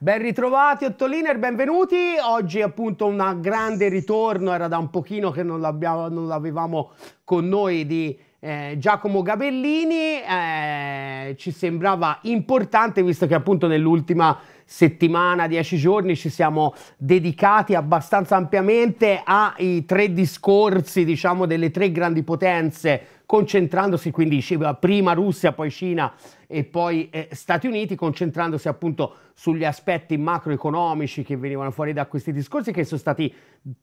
Ben ritrovati Ottoliner, benvenuti. Oggi appunto un grande ritorno, era da un pochino che non, non l'avevamo con noi di eh, Giacomo Gabellini, eh, ci sembrava importante visto che appunto nell'ultima settimana, dieci giorni, ci siamo dedicati abbastanza ampiamente ai tre discorsi, diciamo, delle tre grandi potenze, concentrandosi quindi prima Russia, poi Cina e poi eh, Stati Uniti, concentrandosi appunto sugli aspetti macroeconomici che venivano fuori da questi discorsi che sono stati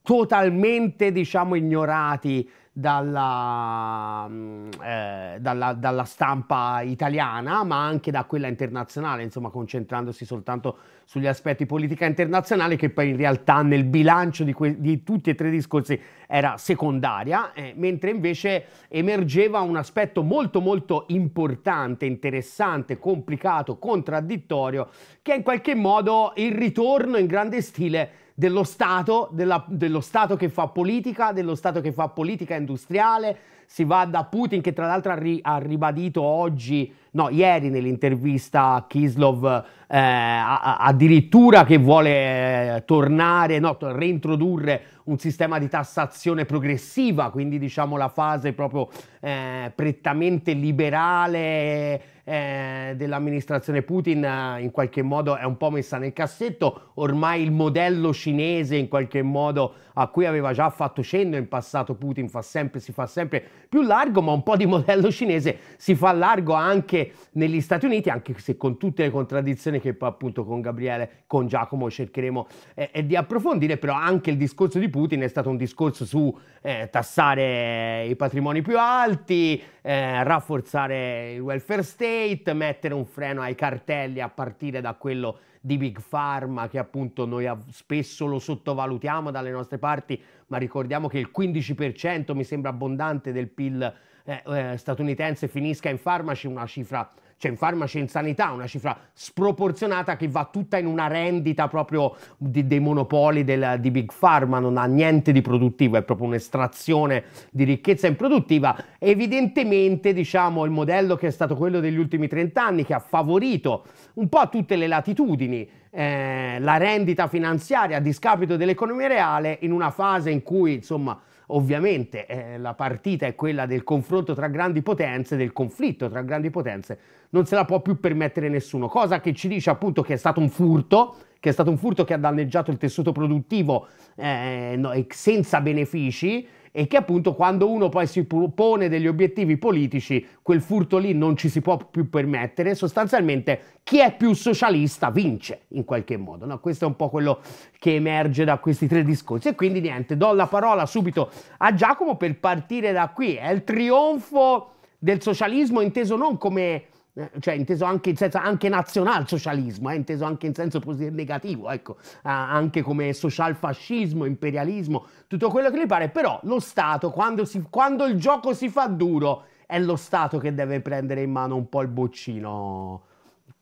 totalmente, diciamo, ignorati dalla, mm, eh, dalla, dalla, stampa italiana, ma anche da quella internazionale, insomma, concentrandosi soltanto sugli aspetti politica internazionale, che poi in realtà nel bilancio di, que- di tutti e tre i discorsi era secondaria, eh, mentre invece emergeva un aspetto molto molto importante, interessante interessante, complicato, contraddittorio, che è in qualche modo il ritorno in grande stile dello Stato, della, dello Stato che fa politica, dello Stato che fa politica industriale, si va da Putin che tra l'altro ha, ri, ha ribadito oggi No, ieri nell'intervista Kislov eh, addirittura che vuole eh, tornare, no, reintrodurre un sistema di tassazione progressiva, quindi diciamo la fase proprio eh, prettamente liberale eh, dell'amministrazione Putin eh, in qualche modo è un po' messa nel cassetto, ormai il modello cinese in qualche modo a cui aveva già fatto cenno in passato Putin fa sempre, si fa sempre più largo, ma un po' di modello cinese si fa largo anche negli Stati Uniti, anche se con tutte le contraddizioni che poi appunto con Gabriele, con Giacomo cercheremo eh, eh di approfondire, però anche il discorso di Putin è stato un discorso su eh, tassare eh, i patrimoni più alti, eh, rafforzare il welfare state, mettere un freno ai cartelli a partire da quello di Big Pharma che appunto noi spesso lo sottovalutiamo dalle nostre parti, ma ricordiamo che il 15% mi sembra abbondante del PIL eh, eh, statunitense finisca in farmaci una cifra cioè in farmaci e in sanità, una cifra sproporzionata che va tutta in una rendita proprio di, dei monopoli del, di Big Pharma, non ha niente di produttivo, è proprio un'estrazione di ricchezza improduttiva. Evidentemente, diciamo, il modello che è stato quello degli ultimi 30 anni, che ha favorito un po' a tutte le latitudini eh, la rendita finanziaria a discapito dell'economia reale in una fase in cui, insomma, Ovviamente eh, la partita è quella del confronto tra grandi potenze, del conflitto tra grandi potenze, non se la può più permettere nessuno, cosa che ci dice appunto che è stato un furto, che è stato un furto che ha danneggiato il tessuto produttivo eh, no, senza benefici e che appunto quando uno poi si pone degli obiettivi politici, quel furto lì non ci si può più permettere, sostanzialmente chi è più socialista vince in qualche modo. No? Questo è un po' quello che emerge da questi tre discorsi e quindi niente, do la parola subito a Giacomo per partire da qui. È il trionfo del socialismo inteso non come eh, cioè inteso anche in senso anche nazionalsocialismo, eh, inteso anche in senso negativo, ecco, ah, anche come socialfascismo, imperialismo, tutto quello che gli pare, però lo Stato quando, si, quando il gioco si fa duro è lo Stato che deve prendere in mano un po' il boccino.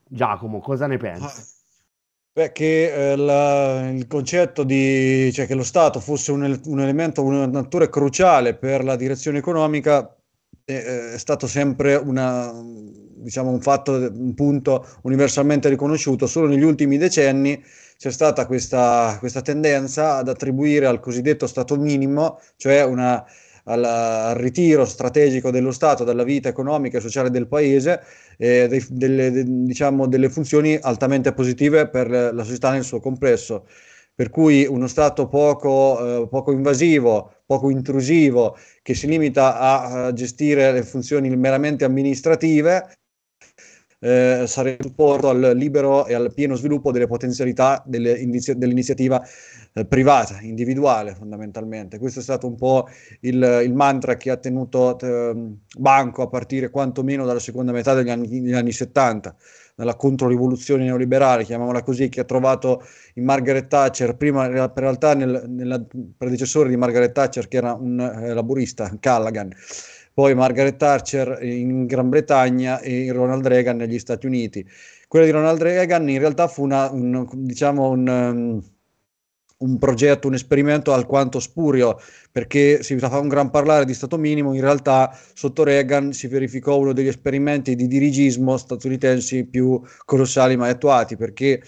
Giacomo, cosa ne pensi? Ah. Beh, che eh, la, il concetto di, cioè, che lo Stato fosse un, un elemento, un attore cruciale per la direzione economica eh, eh è stato sempre una, diciamo un fatto, un punto universalmente riconosciuto, solo negli ultimi decenni c'è stata questa, questa tendenza ad attribuire al cosiddetto stato minimo, cioè una, alla, al ritiro strategico dello Stato dalla vita economica e sociale del Paese, eh, dei, delle, de, diciamo, delle funzioni altamente positive per la società nel suo complesso per cui uno Stato poco, eh, poco, invasivo, poco intrusivo, che si limita a, a gestire le funzioni meramente amministrative, eh, sarà supporto al libero e al pieno sviluppo delle potenzialità delle inizio- dell'iniziativa eh, privata, individuale fondamentalmente. Questo è stato un po' il, il mantra che ha tenuto eh, banco a partire quantomeno dalla seconda metà degli anni, degli anni 70 dalla controrivoluzione neoliberale, chiamiamola così, che ha trovato in Margaret Thatcher, prima in realtà nel, nel predecessore di Margaret Thatcher, che era un eh, laburista, Callaghan, poi Margaret Thatcher in Gran Bretagna e Ronald Reagan negli Stati Uniti. Quella di Ronald Reagan in realtà fu una, un, diciamo un, um, un progetto, un esperimento alquanto spurio, perché si fa un gran parlare di Stato minimo, in realtà sotto Reagan si verificò uno degli esperimenti di dirigismo statunitensi più colossali mai attuati, perché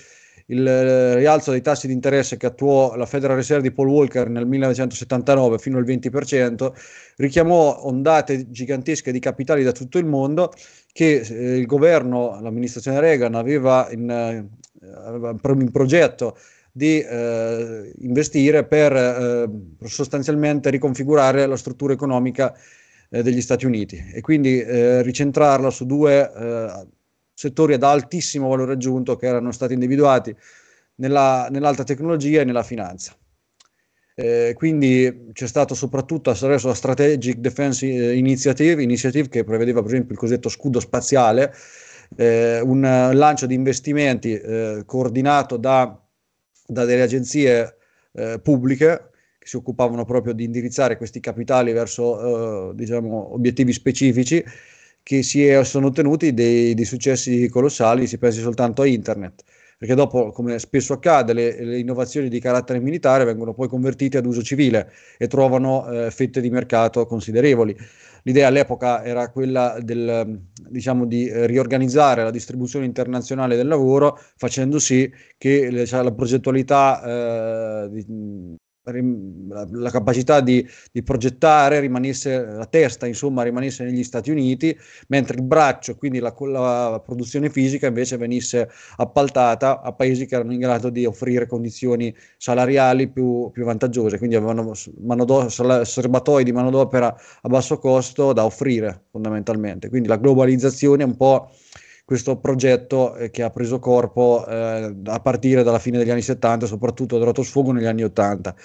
il eh, rialzo dei tassi di interesse che attuò la Federal Reserve di Paul Walker nel 1979 fino al 20%, richiamò ondate gigantesche di capitali da tutto il mondo che eh, il governo, l'amministrazione Reagan aveva in, eh, in progetto di eh, investire per eh, sostanzialmente riconfigurare la struttura economica eh, degli Stati Uniti e quindi ricentrarla su due settori ad altissimo valore aggiunto che erano stati individuati nella, nell'alta tecnologia e nella finanza. Eh, quindi c'è stato soprattutto attraverso la Strategic Defense eh, Initiative, Initiative che prevedeva per esempio il cosiddetto scudo spaziale, eh, un lancio di investimenti eh, coordinato da, da, delle agenzie eh, pubbliche che si occupavano proprio di indirizzare questi capitali verso eh, diciamo, obiettivi specifici che si è, sono ottenuti dei, dei, successi colossali, si pensi soltanto a internet, perché dopo, come spesso accade, le, le innovazioni di carattere militare vengono poi convertite ad uso civile e trovano eh, fette di mercato considerevoli. L'idea all'epoca era quella del, diciamo, di riorganizzare la distribuzione internazionale del lavoro facendo sì che cioè, la progettualità eh, la, capacità di, di, progettare rimanesse, la testa insomma rimanesse negli Stati Uniti, mentre il braccio, quindi la, la produzione fisica invece venisse appaltata a paesi che erano in grado di offrire condizioni salariali più, più vantaggiose, quindi avevano manodo- serbatoi di manodopera a basso costo da offrire fondamentalmente. Quindi la globalizzazione è un po' questo progetto eh, che ha preso corpo eh, a partire dalla fine degli anni 70, soprattutto dato sfogo negli anni 80.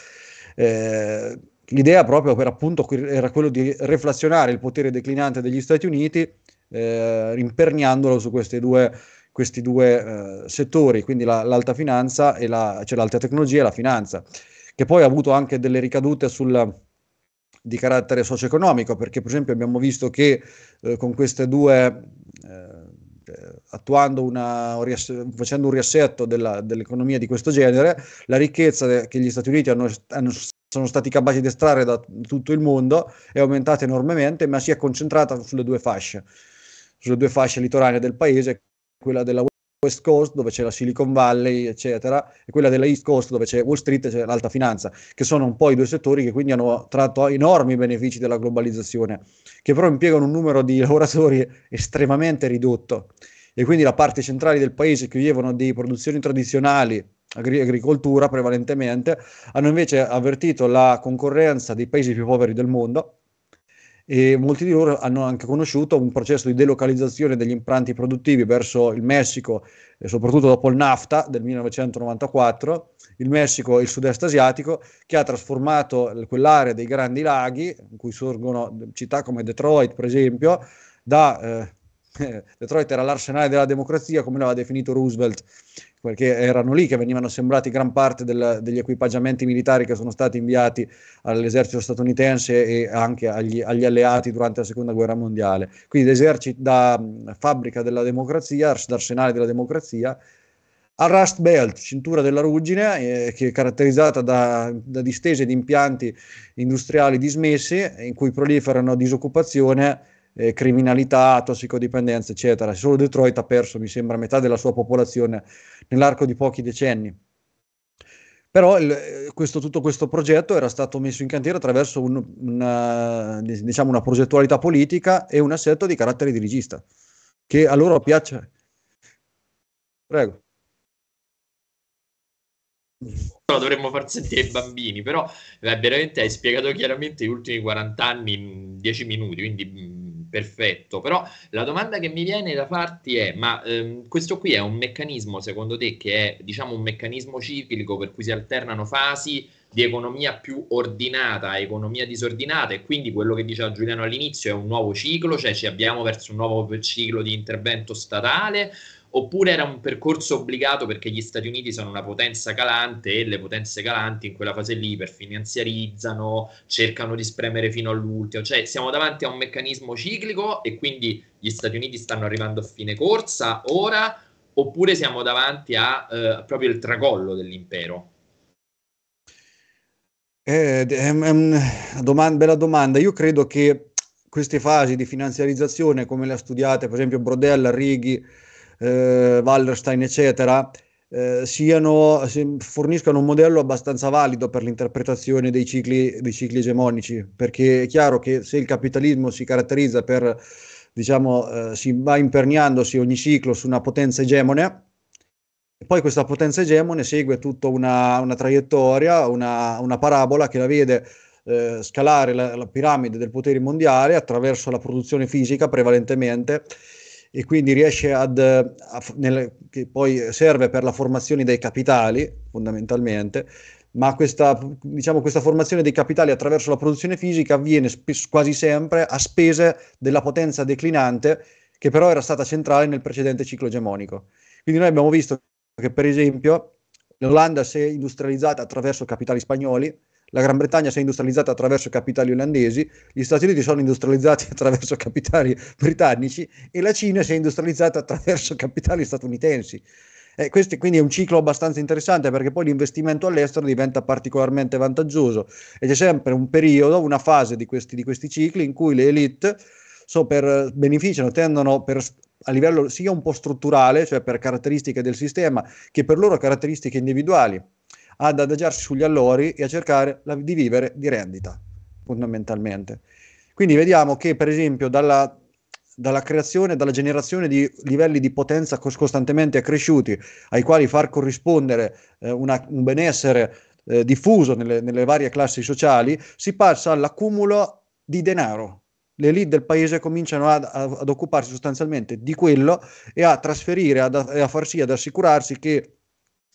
Eh, l'idea proprio per appunto era quello di reflazionare il potere declinante degli Stati Uniti eh, imperniandolo su due, questi due eh, settori, quindi la, l'alta finanza e la, cioè l'alta tecnologia e la finanza, che poi ha avuto anche delle ricadute sul, di carattere socio-economico, perché per esempio abbiamo visto che eh, con queste due una, facendo un riassetto della, dell'economia di questo genere, la ricchezza che gli Stati Uniti hanno, hanno, sono stati capaci di estrarre da tutto il mondo è aumentata enormemente, ma si è concentrata sulle due fasce, sulle due fasce litoranee del paese, quella della West Coast dove c'è la Silicon Valley, eccetera, e quella della East Coast dove c'è Wall Street e c'è l'alta finanza, che sono un po' i due settori che quindi hanno tratto enormi benefici della globalizzazione, che però impiegano un numero di lavoratori estremamente ridotto e quindi la parte centrale del paese che vivevano di produzioni tradizionali, agri- agricoltura prevalentemente, hanno invece avvertito la concorrenza dei paesi più poveri del mondo e molti di loro hanno anche conosciuto un processo di delocalizzazione degli impranti produttivi verso il Messico, e eh, soprattutto dopo il NAFTA del 1994, il Messico e il sud-est asiatico, che ha trasformato quell'area dei grandi laghi, in cui sorgono città come Detroit, per esempio, da eh, Detroit era l'arsenale della democrazia, come l'aveva definito Roosevelt, perché erano lì che venivano assemblati gran parte del, degli equipaggiamenti militari che sono stati inviati all'esercito statunitense e anche agli, agli alleati durante la seconda guerra mondiale. Quindi l'esercito da fabbrica della democrazia, l'arsenale della democrazia, A Rust Belt, cintura della ruggine, eh, che è caratterizzata da, da, distese di impianti industriali dismessi, in cui proliferano disoccupazione eh, criminalità, tossicodipendenza, eccetera. Solo Detroit ha perso, mi sembra, metà della sua popolazione nell'arco di pochi decenni. Però il, eh, questo, tutto questo progetto era stato messo in cantiere attraverso un, una, diciamo una progettualità politica e un assetto di carattere dirigista, che a loro piace. Prego. Lo dovremmo far sentire i bambini, però eh, veramente hai spiegato chiaramente gli ultimi 40 anni in 10 minuti, quindi mm, perfetto, però la domanda che mi viene da farti è, ma ehm, questo qui è un meccanismo secondo te che è diciamo un meccanismo ciclico per cui si alternano fasi di economia più ordinata a economia disordinata e quindi quello che diceva Giuliano all'inizio è un nuovo ciclo, cioè ci abbiamo verso un nuovo ciclo di intervento statale oppure era un percorso obbligato perché gli Stati Uniti sono una potenza calante e le potenze calanti in quella fase lì iperfinanziarizzano, cercano di spremere fino all'ultimo, cioè siamo davanti a un meccanismo ciclico e quindi gli Stati Uniti stanno arrivando a fine corsa ora oppure siamo davanti a eh, proprio il tracollo dell'impero? Eh, è una domanda, bella domanda. Io credo che queste fasi di finanziarizzazione, come le ha studiate per esempio Brodella, Righi, eh, Wallerstein, eccetera, eh, siano, forniscano un modello abbastanza valido per l'interpretazione dei cicli, dei cicli egemonici, perché è chiaro che se il capitalismo si caratterizza per, diciamo, eh, si va imperniandosi ogni ciclo su una potenza egemone, e poi questa potenza egemone segue tutta una, una traiettoria, una, una, parabola che la vede eh, scalare la, la, piramide del potere mondiale attraverso la produzione fisica prevalentemente e quindi riesce ad, eh, a, nel, che poi serve per la formazione dei capitali fondamentalmente, ma questa, diciamo, questa formazione dei capitali attraverso la produzione fisica avviene sp- quasi sempre a spese della potenza declinante che però era stata centrale nel precedente ciclo egemonico. Quindi noi abbiamo visto che per esempio l'Olanda si è industrializzata attraverso capitali spagnoli, la Gran Bretagna si è industrializzata attraverso capitali olandesi, gli Stati Uniti sono industrializzati attraverso capitali britannici e la Cina si è industrializzata attraverso capitali statunitensi. Eh, questo quindi è un ciclo abbastanza interessante perché poi l'investimento all'estero diventa particolarmente vantaggioso e c'è sempre un periodo, una fase di questi, di questi cicli in cui le elite so, per, beneficiano, tendono per, a livello sia un po' strutturale, cioè per caratteristiche del sistema, che per loro caratteristiche individuali ad adagiarsi sugli allori e a cercare la, di vivere di rendita, fondamentalmente. Quindi vediamo che, per esempio, dalla, dalla creazione, dalla generazione di livelli di potenza costantemente accresciuti, ai quali far corrispondere eh, una, un benessere eh, diffuso nelle, nelle varie classi sociali, si passa all'accumulo di denaro, le elite del paese cominciano ad, ad, occuparsi sostanzialmente di quello e a trasferire, ad, a sì, ad assicurarsi che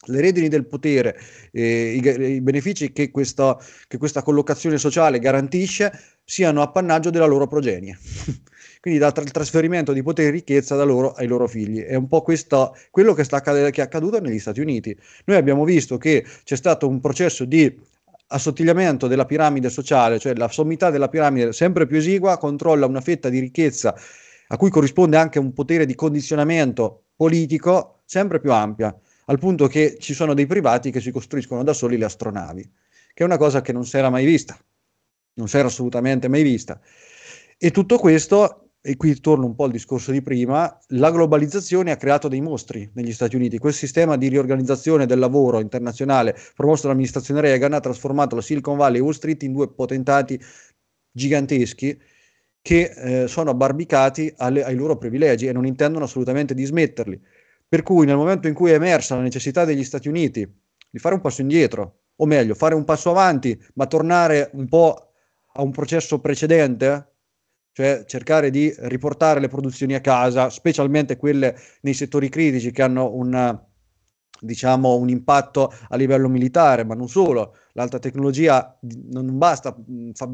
le redini del potere, eh, i, i, benefici che questa, che questa collocazione sociale garantisce siano appannaggio della loro progenie. quindi dal tra- trasferimento di potere e ricchezza da loro ai loro figli. È un po' questa, quello che, sta accad- che è accaduto negli Stati Uniti. Noi abbiamo visto che c'è stato un processo di assottigliamento della piramide sociale, cioè la sommità della piramide sempre più esigua controlla una fetta di ricchezza a cui corrisponde anche un potere di condizionamento politico sempre più ampia al punto che ci sono dei privati che si costruiscono da soli le astronavi, che è una cosa che non si era mai vista, non si era assolutamente mai vista. E tutto questo, e qui torno un po' al discorso di prima, la globalizzazione ha creato dei mostri negli Stati Uniti. Quel sistema di riorganizzazione del lavoro internazionale promosso dall'amministrazione Reagan ha trasformato la Silicon Valley e Wall Street in due potentati giganteschi che eh, sono abbarbicati alle, ai loro privilegi e non intendono assolutamente dismetterli. Per cui nel momento in cui è emersa la necessità degli Stati Uniti di fare un passo indietro, o meglio, fare un passo avanti, ma tornare un po' a un processo precedente, cioè cercare di riportare le produzioni a casa, specialmente quelle nei settori critici che hanno una, diciamo, un impatto a livello militare, ma non solo. L'alta tecnologia non basta fa,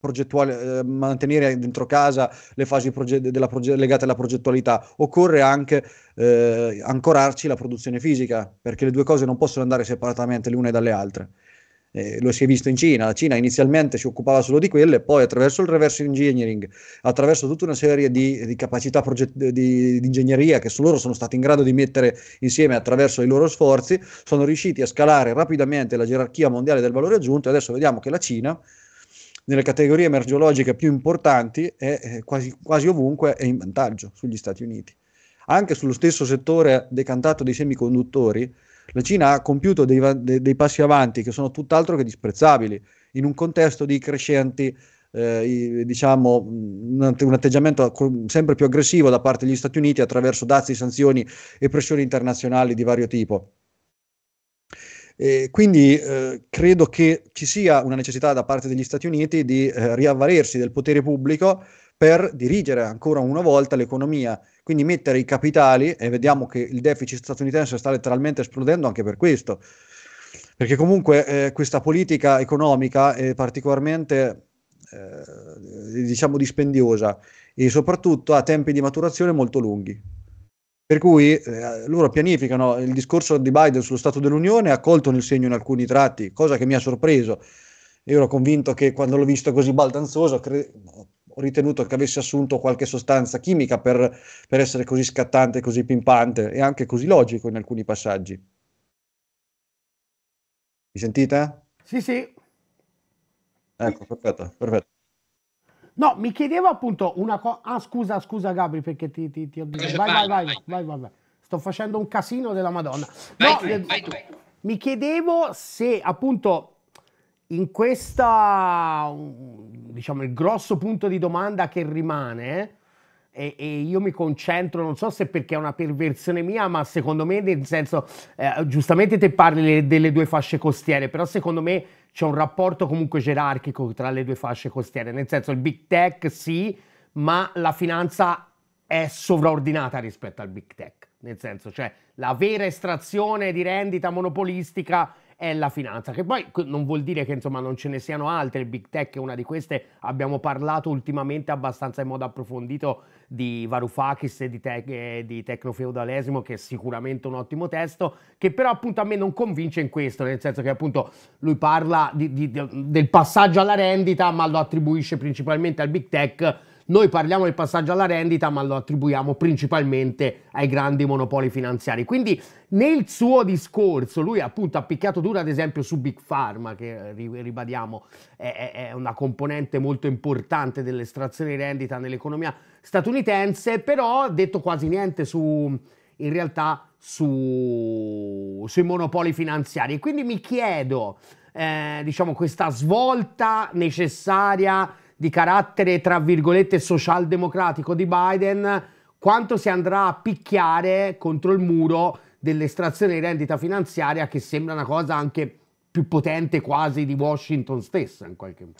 progettuale, eh, mantenere dentro casa le fasi proge- proge- legate alla progettualità, occorre anche eh, ancorarci la produzione fisica, perché le due cose non possono andare separatamente le une dalle altre. Eh, lo si è visto in Cina, la Cina inizialmente si occupava solo di quelle, poi attraverso il reverse engineering, attraverso tutta una serie di, di capacità proget- di, di, ingegneria che loro sono stati in grado di mettere insieme attraverso i loro sforzi, sono riusciti a scalare rapidamente la gerarchia mondiale del valore aggiunto e adesso vediamo che la Cina nelle categorie mergeologiche più importanti è eh, quasi, quasi ovunque è in vantaggio sugli Stati Uniti. Anche sullo stesso settore decantato dei semiconduttori, la Cina ha compiuto dei, dei, passi avanti che sono tutt'altro che disprezzabili in un contesto di crescenti, eh, diciamo, un atteggiamento sempre più aggressivo da parte degli Stati Uniti attraverso dazi, sanzioni e pressioni internazionali di vario tipo. Eh, quindi eh, credo che ci sia una necessità da parte degli Stati Uniti di eh, riavvalersi del potere pubblico per dirigere ancora una volta l'economia, quindi mettere i capitali, e vediamo che il deficit statunitense sta letteralmente esplodendo anche per questo, perché comunque eh, questa politica economica è particolarmente eh, diciamo dispendiosa e soprattutto ha tempi di maturazione molto lunghi. Per cui eh, loro pianificano il discorso di Biden sullo Stato dell'Unione, ha colto nel segno in alcuni tratti, cosa che mi ha sorpreso. Io ero convinto che quando l'ho visto così baldanzoso, cre- ho ritenuto che avesse assunto qualche sostanza chimica per, per essere così scattante, così pimpante e anche così logico in alcuni passaggi. Mi sentite? Sì, sì. Ecco, perfetto, perfetto. No, mi chiedevo appunto una cosa. Ah, scusa, scusa, Gabri, perché ti, ti, ti ho detto. Vai, vai, vai, vai, vai, vai, vai. Sto facendo un casino della Madonna. Vai, no, tu, le... Eh, vai Mi chiedevo se appunto in questa, diciamo, il grosso punto di domanda che rimane e, e, io mi concentro, non so se perché è una perversione mia, ma secondo me, nel senso, eh, giustamente te parli delle due fasce costiere, però secondo me c'è un rapporto comunque gerarchico tra le due fasce costiere, nel senso il big tech sì, ma la finanza è sovraordinata rispetto al big tech, nel senso, cioè la vera estrazione di rendita monopolistica è la finanza, che poi non vuol dire che insomma non ce ne siano altre, Big Tech è una di queste, abbiamo parlato ultimamente abbastanza in modo approfondito di Varoufakis e di, te- eh, di Tecnofeudalesimo, che è sicuramente un ottimo testo, che però appunto a me non convince in questo, nel senso che appunto lui parla di, di, del passaggio alla rendita, ma lo attribuisce principalmente al Big Tech noi parliamo del passaggio alla rendita, ma lo attribuiamo principalmente ai grandi monopoli finanziari. Quindi nel suo discorso lui appunto ha picchiato duro ad esempio su Big Pharma, che eh, ribadiamo è, è una componente molto importante dell'estrazione di rendita nell'economia statunitense, però ha detto quasi niente su in realtà su, sui monopoli finanziari. E quindi mi chiedo, eh, diciamo, questa svolta necessaria di carattere, tra virgolette, socialdemocratico di Biden, quanto si andrà a picchiare contro il muro dell'estrazione di rendita finanziaria, che sembra una cosa anche più potente quasi di Washington stessa in qualche modo.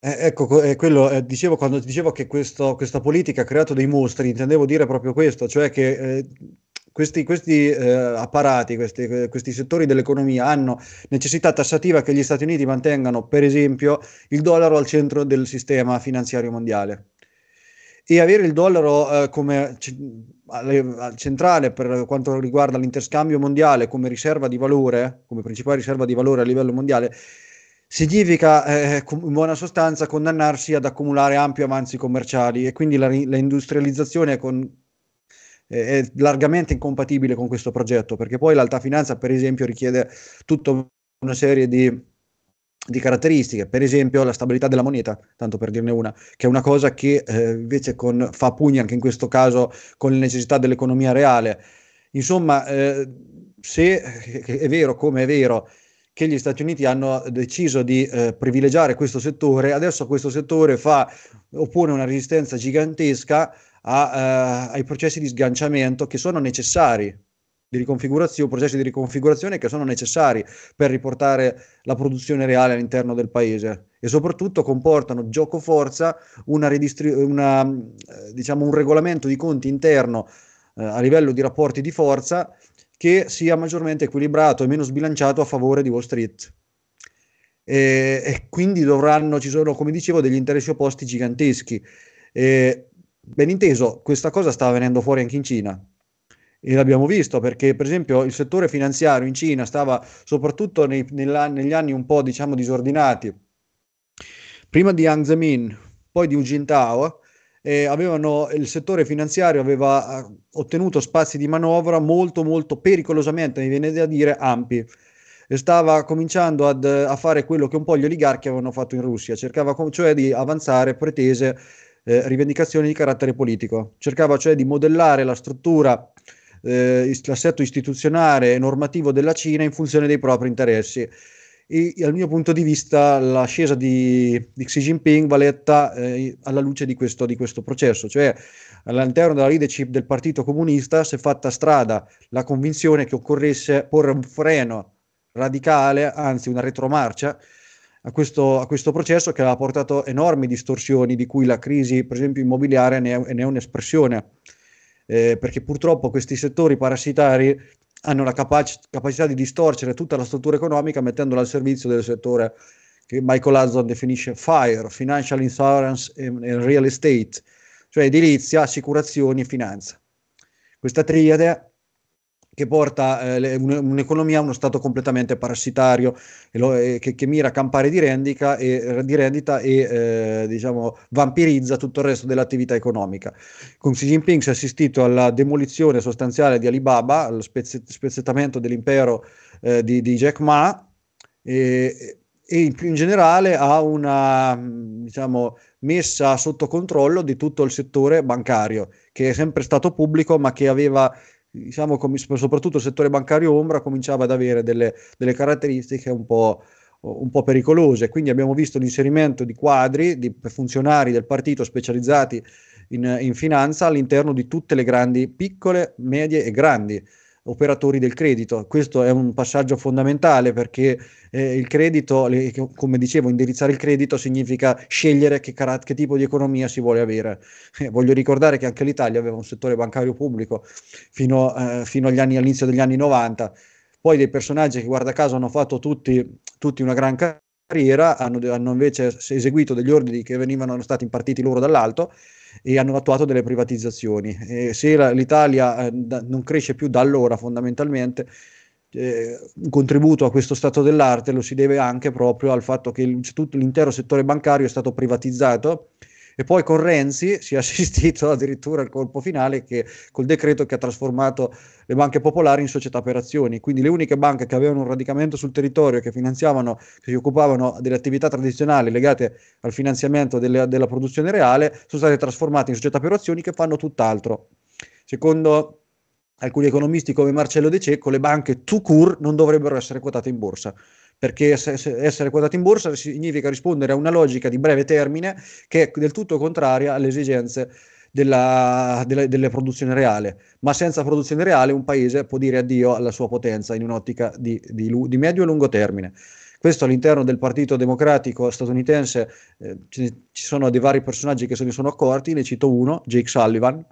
Eh, ecco, eh, quello, eh, dicevo, quando dicevo che questo, questa politica ha creato dei mostri, intendevo dire proprio questo, cioè che eh, questi, questi eh, apparati, questi, questi, settori dell'economia hanno necessità tassativa che gli Stati Uniti mantengano, per esempio, il dollaro al centro del sistema finanziario mondiale. E avere il dollaro eh, come c- centrale per quanto riguarda l'interscambio mondiale come riserva di valore, come principale riserva di valore a livello mondiale, significa eh, in buona sostanza condannarsi ad accumulare ampi avanzi commerciali e quindi la, la industrializzazione con è largamente incompatibile con questo progetto, perché poi l'alta finanza, per esempio, richiede tutta una serie di, di caratteristiche, per esempio la stabilità della moneta, tanto per dirne una, che è una cosa che eh, invece con, fa pugni anche in questo caso con le necessità dell'economia reale. Insomma, eh, se eh, è vero come è vero che gli Stati Uniti hanno deciso di eh, privilegiare questo settore, adesso questo settore fa oppure una resistenza gigantesca a, eh, ai processi di sganciamento che sono necessari, di riconfigurazione, processi di riconfigurazione che sono necessari per riportare la produzione reale all'interno del paese e soprattutto comportano gioco forza una redistri- una, eh, diciamo, un regolamento di conti interno eh, a livello di rapporti di forza che sia maggiormente equilibrato e meno sbilanciato a favore di Wall Street. E, e quindi dovranno, ci sono, come dicevo, degli interessi opposti giganteschi. E, Ben inteso, questa cosa sta venendo fuori anche in Cina e l'abbiamo visto perché per esempio il settore finanziario in Cina stava soprattutto nei, negli anni un po' diciamo disordinati, prima di Yang Zemin, poi di Hu Jintao, eh, avevano, il settore finanziario aveva eh, ottenuto spazi di manovra molto molto pericolosamente, mi viene da dire, ampi e stava cominciando ad, a fare quello che un po' gli oligarchi avevano fatto in Russia, cercava com- cioè di avanzare pretese eh, rivendicazioni di carattere politico. Cercava cioè di modellare la struttura, eh, l'assetto istituzionale e normativo della Cina in funzione dei propri interessi. E, dal mio punto di vista l'ascesa di, di Xi Jinping va letta eh, alla luce di questo, di questo processo, cioè all'interno della leadership del Partito Comunista si è fatta strada la convinzione che occorresse porre un freno radicale, anzi una retromarcia, a questo, a questo, processo che ha portato enormi distorsioni, di cui la crisi, per esempio, immobiliare ne è, ne è un'espressione. Eh, perché purtroppo questi settori parassitari hanno la capac- capacità di distorcere tutta la struttura economica mettendola al servizio del settore che Michael Hudson definisce FIRE, Financial Insurance and Real Estate, cioè edilizia, assicurazioni e finanza. Questa triade che porta eh, un'economia a uno stato completamente parassitario lo, eh, che, che, mira a campare di, e, di rendita e eh, diciamo, vampirizza tutto il resto dell'attività economica. Con Xi Jinping si è assistito alla demolizione sostanziale di Alibaba, allo spezzettamento dell'impero eh, di, di, Jack Ma e, e in, in generale a una diciamo, messa sotto controllo di tutto il settore bancario, che è sempre stato pubblico ma che aveva diciamo, com- soprattutto il settore bancario ombra cominciava ad avere delle, delle caratteristiche un po', un po' pericolose. Quindi abbiamo visto l'inserimento di quadri, di funzionari del partito specializzati in, in finanza all'interno di tutte le grandi, piccole, medie e grandi operatori del credito. Questo è un passaggio fondamentale perché eh, il credito, le, come dicevo, indirizzare il credito significa scegliere che, car- che tipo di economia si vuole avere. Eh, voglio ricordare che anche l'Italia aveva un settore bancario pubblico fino, eh, fino agli anni, all'inizio degli anni 90. Poi dei personaggi che guarda caso hanno fatto tutti, tutti una gran carriera, hanno, hanno invece eseguito degli ordini che venivano stati impartiti loro dall'alto e hanno attuato delle privatizzazioni. E se la, l'Italia eh, da, non cresce più da allora fondamentalmente, eh, un contributo a questo stato dell'arte lo si deve anche proprio al fatto che il, tutto l'intero settore bancario è stato privatizzato e poi con Renzi si è assistito addirittura al colpo finale che, col decreto che ha trasformato le banche popolari in società per azioni. Quindi le uniche banche che avevano un radicamento sul territorio, che finanziavano, che si occupavano delle attività tradizionali legate al finanziamento delle, della produzione reale, sono state trasformate in società per azioni che fanno tutt'altro. Secondo alcuni economisti come Marcello De Cecco, le banche to cure non dovrebbero essere quotate in borsa perché essere quotati in borsa significa rispondere a una logica di breve termine che è del tutto contraria alle esigenze della, della, della, produzione reale, ma senza produzione reale un paese può dire addio alla sua potenza in un'ottica di, di, di medio e lungo termine. Questo all'interno del Partito Democratico statunitense eh, ci, ci, sono dei vari personaggi che se ne sono accorti, ne cito uno, Jake Sullivan,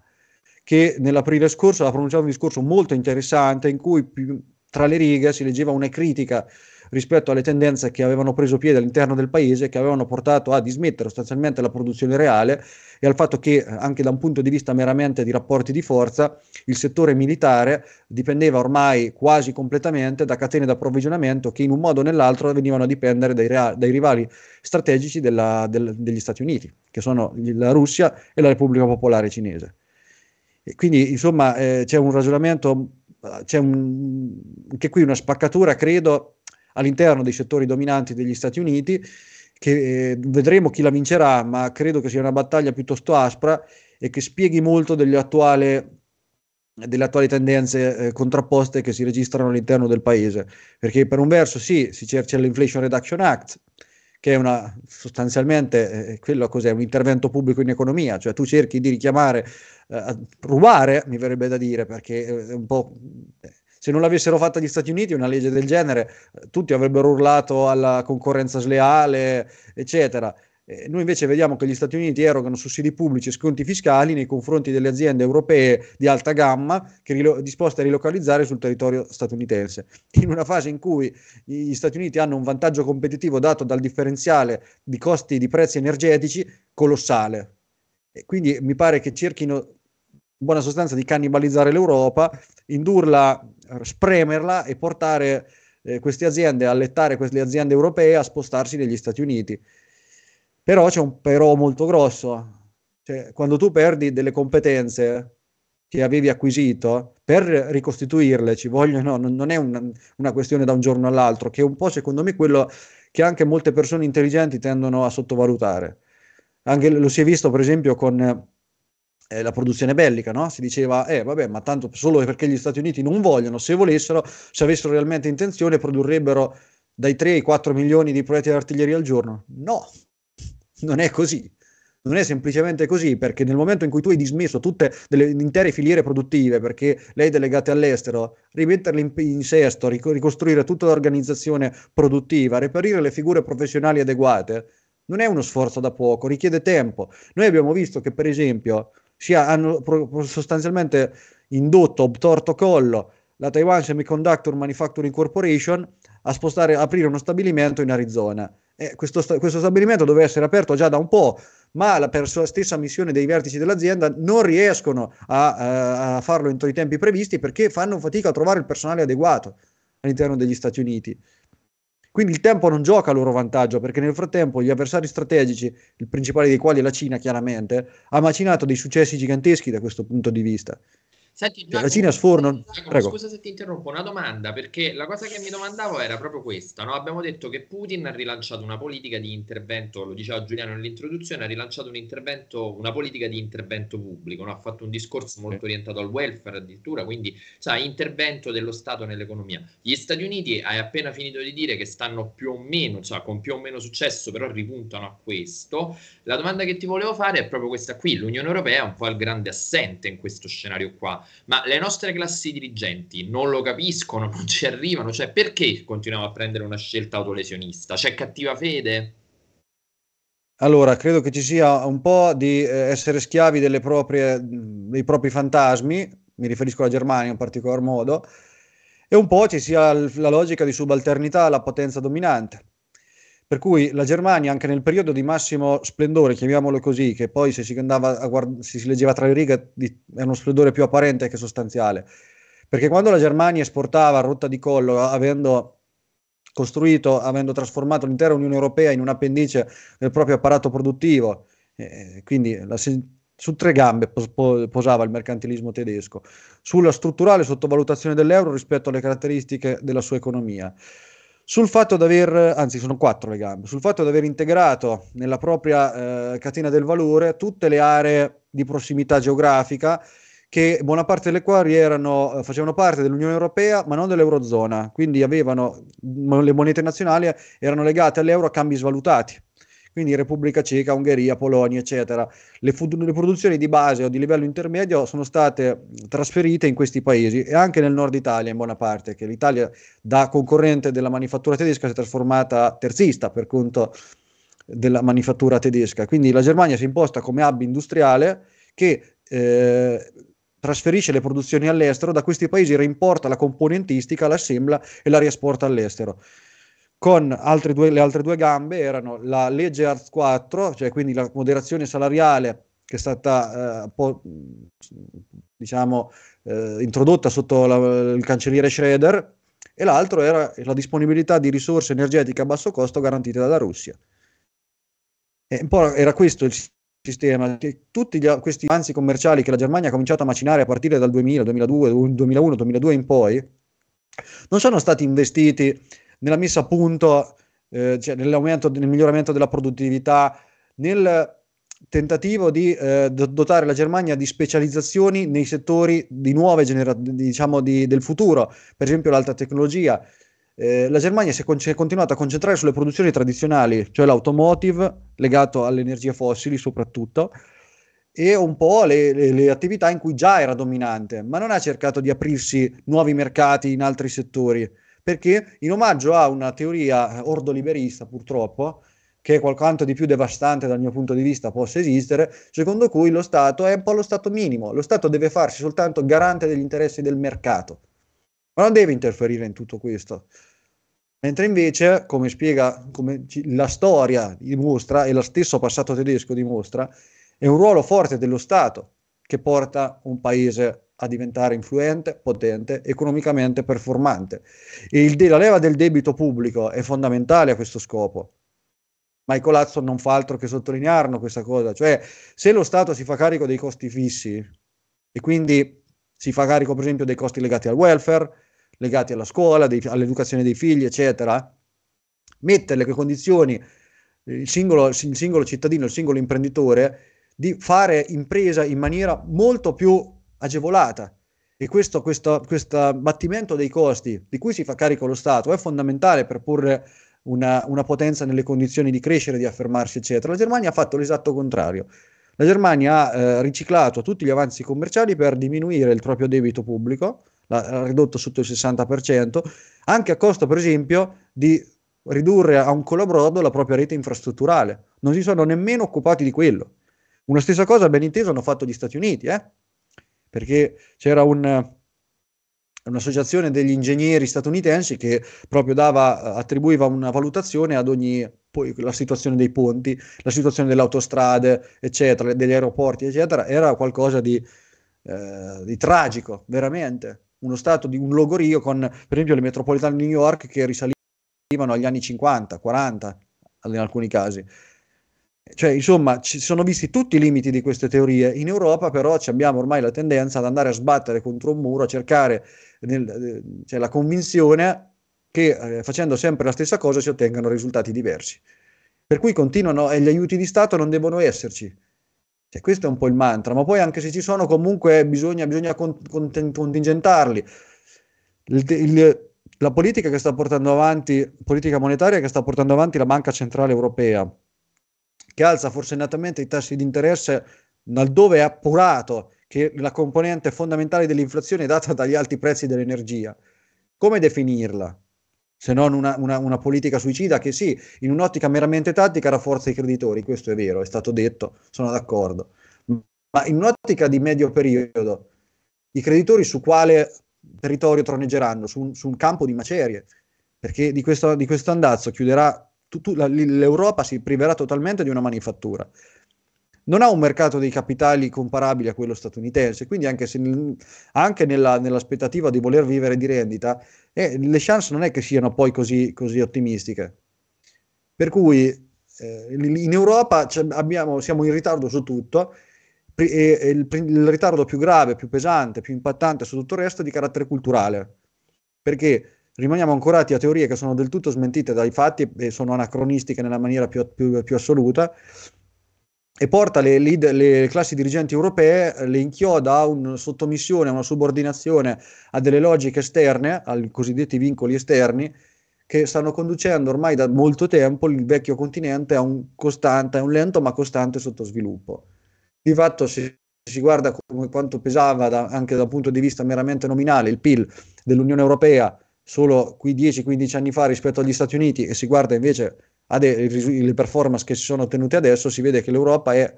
che nell'aprile scorso ha pronunciato un discorso molto interessante in cui più, tra le righe si leggeva una critica rispetto alle tendenze che avevano preso piede all'interno del paese, che avevano portato a dismettere sostanzialmente la produzione reale e al fatto che eh, anche da un punto di vista meramente di rapporti di forza, il settore militare dipendeva ormai quasi completamente da catene d'approvvigionamento che in un modo o nell'altro venivano a dipendere dai, rea- dai rivali strategici della, del, degli Stati Uniti, che sono la Russia e la Repubblica Popolare Cinese. E quindi insomma eh, c'è un ragionamento, eh, c'è un, anche qui una spaccatura, credo, all'interno dei settori dominanti degli Stati Uniti, che eh, vedremo chi la vincerà, ma credo che sia una battaglia piuttosto aspra e che spieghi molto delle attuali, delle attuali tendenze eh, contrapposte che si registrano all'interno del paese. Perché per un verso sì, si cerca l'Inflation Reduction Act, che è una, sostanzialmente eh, eh quello cos'è, un intervento pubblico in economia, cioè tu cerchi di richiamare, eh, rubare, mi verrebbe da dire, perché eh, è un po' eh, se non l'avessero fatta gli Stati Uniti una legge del genere, eh, tutti avrebbero urlato alla concorrenza sleale, eccetera. E eh, noi invece vediamo che gli Stati Uniti erogano sussidi pubblici e sconti fiscali nei confronti delle aziende europee di alta gamma rilo- disposte a rilocalizzare sul territorio statunitense. In una fase in cui gli Stati Uniti hanno un vantaggio competitivo dato dal differenziale di costi di prezzi energetici colossale. E quindi mi pare che cerchino in buona sostanza di cannibalizzare l'Europa indurla, eh, spremerla e portare eh, queste aziende, allettare queste aziende europee a spostarsi negli Stati Uniti. Però c'è un però molto grosso, cioè, quando tu perdi delle competenze che avevi acquisito, per ricostituirle ci vogliono, non, è una, una questione da un giorno all'altro, che è un po' secondo me quello che anche molte persone intelligenti tendono a sottovalutare. Anche, lo si è visto per esempio con eh, la produzione bellica, no? si diceva, eh vabbè, ma tanto solo perché gli Stati Uniti non vogliono, se volessero, se avessero realmente intenzione, produrrebbero dai 3 ai 4 milioni di proiettili d'artiglieria al giorno. No, non è così. Non è semplicemente così, perché nel momento in cui tu hai dismesso tutte le intere filiere produttive, perché le hai delegate all'estero, rimetterle in, in sesto, ric- ricostruire tutta l'organizzazione produttiva, reperire le figure professionali adeguate, non è uno sforzo da poco, richiede tempo. Noi abbiamo visto che, per esempio, sì, hanno sostanzialmente indotto, obtorto collo la Taiwan Semiconductor Manufacturing Corporation a spostare, aprire uno stabilimento in Arizona. Questo, questo, stabilimento doveva essere aperto già da un po', ma la, per sua stessa missione dei vertici dell'azienda non riescono a, eh, a farlo entro i tempi previsti perché fanno fatica a trovare il personale adeguato all'interno degli Stati Uniti. Quindi il tempo non gioca a loro vantaggio perché nel frattempo gli avversari strategici, il principale dei quali è la Cina chiaramente, ha macinato dei successi giganteschi da questo punto di vista. Senti, cioè, Giacomo, sforno. Prego. Scusa se ti interrompo, una domanda, perché la cosa che mi domandavo era proprio questa. No? Abbiamo detto che Putin ha rilanciato una politica di intervento, lo diceva Giuliano nell'introduzione, ha rilanciato un una politica di intervento pubblico, no? ha fatto un discorso molto orientato al welfare addirittura, quindi sa, intervento dello Stato nell'economia. Gli Stati Uniti hai appena finito di dire che stanno più o meno, cioè, con più o meno successo, però ripuntano a questo. La domanda che ti volevo fare è proprio questa qui, l'Unione Europea è un po' il grande assente in questo scenario qua ma le nostre classi dirigenti non lo capiscono, non ci arrivano, cioè perché continuiamo a prendere una scelta autolesionista? C'è cattiva fede? Allora, credo che ci sia un po' di eh, essere schiavi proprie, dei propri fantasmi, mi riferisco alla Germania in particolar modo, e un po' ci sia la logica di subalternità alla potenza dominante. Per cui la Germania, anche nel periodo di massimo splendore, chiamiamolo così, che poi se si, guard- se si leggeva tra le righe di- è uno splendore più apparente che sostanziale, perché quando la Germania esportava a rotta di collo, avendo costruito, avendo trasformato l'intera Unione Europea in un appendice del proprio apparato produttivo, eh, quindi la, su tre gambe posava il mercantilismo tedesco, sulla strutturale sottovalutazione dell'euro rispetto alle caratteristiche della sua economia sul fatto di aver, anzi sono quattro le gambe, sul fatto di aver integrato nella propria eh, catena del valore tutte le aree di prossimità geografica che buona parte delle quali erano, eh, facevano parte dell'Unione Europea ma non dell'Eurozona, quindi avevano, le monete nazionali erano legate all'euro a cambi svalutati quindi Repubblica Ceca, Ungheria, Polonia, eccetera. Le, fu- le, produzioni di base o di livello intermedio sono state trasferite in questi paesi e anche nel nord Italia in buona parte, che l'Italia da concorrente della manifattura tedesca si è trasformata terzista per conto della manifattura tedesca. Quindi la Germania si è imposta come hub industriale che eh, trasferisce le produzioni all'estero, da questi paesi reimporta la componentistica, l'assembla e la riesporta all'estero con altre due, le altre due gambe erano la legge Arts 4, cioè quindi la moderazione salariale che è stata eh, diciamo, eh, introdotta sotto la, il cancelliere Schroeder, e l'altro era la disponibilità di risorse energetiche a basso costo garantite dalla Russia. E un era questo il sistema, tutti gli, questi avanzi commerciali che la Germania ha cominciato a macinare a partire dal 2000, 2002, 2001, 2002 in poi, non sono stati investiti nella messa a punto, eh, cioè nell'aumento, nel miglioramento della produttività, nel tentativo di eh, dotare la Germania di specializzazioni nei settori di nuove generazioni, diciamo di, del futuro, per esempio l'alta tecnologia. Eh, la Germania si è, con- si è, continuata a concentrare sulle produzioni tradizionali, cioè l'automotive legato alle energie fossili soprattutto, e un po' le, le, le, attività in cui già era dominante, ma non ha cercato di aprirsi nuovi mercati in altri settori perché in omaggio a una teoria eh, ordoliberista, purtroppo, che è qualcosa di più devastante dal mio punto di vista possa esistere, secondo cui lo Stato è un po' lo Stato minimo, lo Stato deve farsi soltanto garante degli interessi del mercato, ma non deve interferire in tutto questo. Mentre invece, come spiega, come la storia dimostra e lo stesso passato tedesco dimostra, è un ruolo forte dello Stato che porta un paese a diventare influente, potente, economicamente performante. De- la leva del debito pubblico è fondamentale a questo scopo. Michael Hudson non fa altro che sottolinearlo questa cosa, cioè se lo Stato si fa carico dei costi fissi e quindi si fa carico per esempio dei costi legati al welfare, legati alla scuola, dei, all'educazione dei figli, eccetera, mette le condizioni il singolo, il singolo cittadino, il singolo imprenditore di fare impresa in maniera molto più agevolata. E questo, questo, questo abbattimento dei costi di cui si fa carico lo Stato è fondamentale per porre una, una potenza nelle condizioni di crescere, di affermarsi, eccetera. La Germania ha fatto l'esatto contrario. La Germania ha eh, riciclato tutti gli avanzi commerciali per diminuire il proprio debito pubblico, l'ha ridotto sotto il 60%, anche a costo, per esempio, di ridurre a un colabrodo la propria rete infrastrutturale. Non si sono nemmeno occupati di quello. Una stessa cosa, ben inteso, hanno fatto gli Stati Uniti, eh? perché c'era un, un'associazione degli ingegneri statunitensi che proprio dava, attribuiva una valutazione ad ogni poi la situazione dei ponti, la situazione delle autostrade, eccetera, degli aeroporti, eccetera, era qualcosa di, eh, di tragico, veramente. Uno stato di un logorio con, per esempio, le metropolitane di New York che risalivano agli anni 50, 40, in alcuni casi. Cioè, insomma, ci sono visti tutti i limiti di queste teorie. In Europa, però, abbiamo ormai la tendenza ad andare a sbattere contro un muro, a cercare nel, eh, cioè, la convinzione che eh, facendo sempre la stessa cosa si ottengano risultati diversi. Per cui continuano e gli aiuti di Stato non devono esserci. Cioè, questo è un po' il mantra, ma poi anche se ci sono, comunque bisogna, bisogna contingentarli. la politica che sta portando avanti, politica monetaria che sta portando avanti la Banca Centrale Europea che alza forsennatamente i tassi di interesse laddove è appurato che la componente fondamentale dell'inflazione è data dagli alti prezzi dell'energia. Come definirla? Se non una, una, una politica suicida che sì, in un'ottica meramente tattica rafforza i creditori, questo è vero, è stato detto, sono d'accordo. Ma in un'ottica di medio periodo, i creditori su quale territorio troneggeranno? Su un, su un campo di macerie, perché di questo, di questo andazzo chiuderà tu, la, l'Europa si priverà totalmente di una manifattura. Non ha un mercato dei capitali comparabile a quello statunitense, quindi anche, se, anche nella, nell'aspettativa di voler vivere di rendita, eh, le chance non è che siano poi così, così ottimistiche. Per cui eh, in Europa abbiamo, siamo in ritardo su tutto e, e il, il ritardo più grave, più pesante, più impattante su tutto il resto è di carattere culturale. Perché rimaniamo ancorati a teorie che sono del tutto smentite dai fatti e sono anacronistiche nella maniera più, più, più assoluta e porta le, lead, le, classi dirigenti europee, le inchioda a una sottomissione, a una subordinazione a delle logiche esterne, ai cosiddetti vincoli esterni, che stanno conducendo ormai da molto tempo il vecchio continente a un, costante, a un lento ma costante sottosviluppo. Di fatto, se si guarda come, quanto pesava da, anche dal punto di vista meramente nominale il PIL dell'Unione Europea solo qui 10-15 anni fa rispetto agli Stati Uniti e si guarda invece le performance che si sono ottenute adesso, si vede che l'Europa è,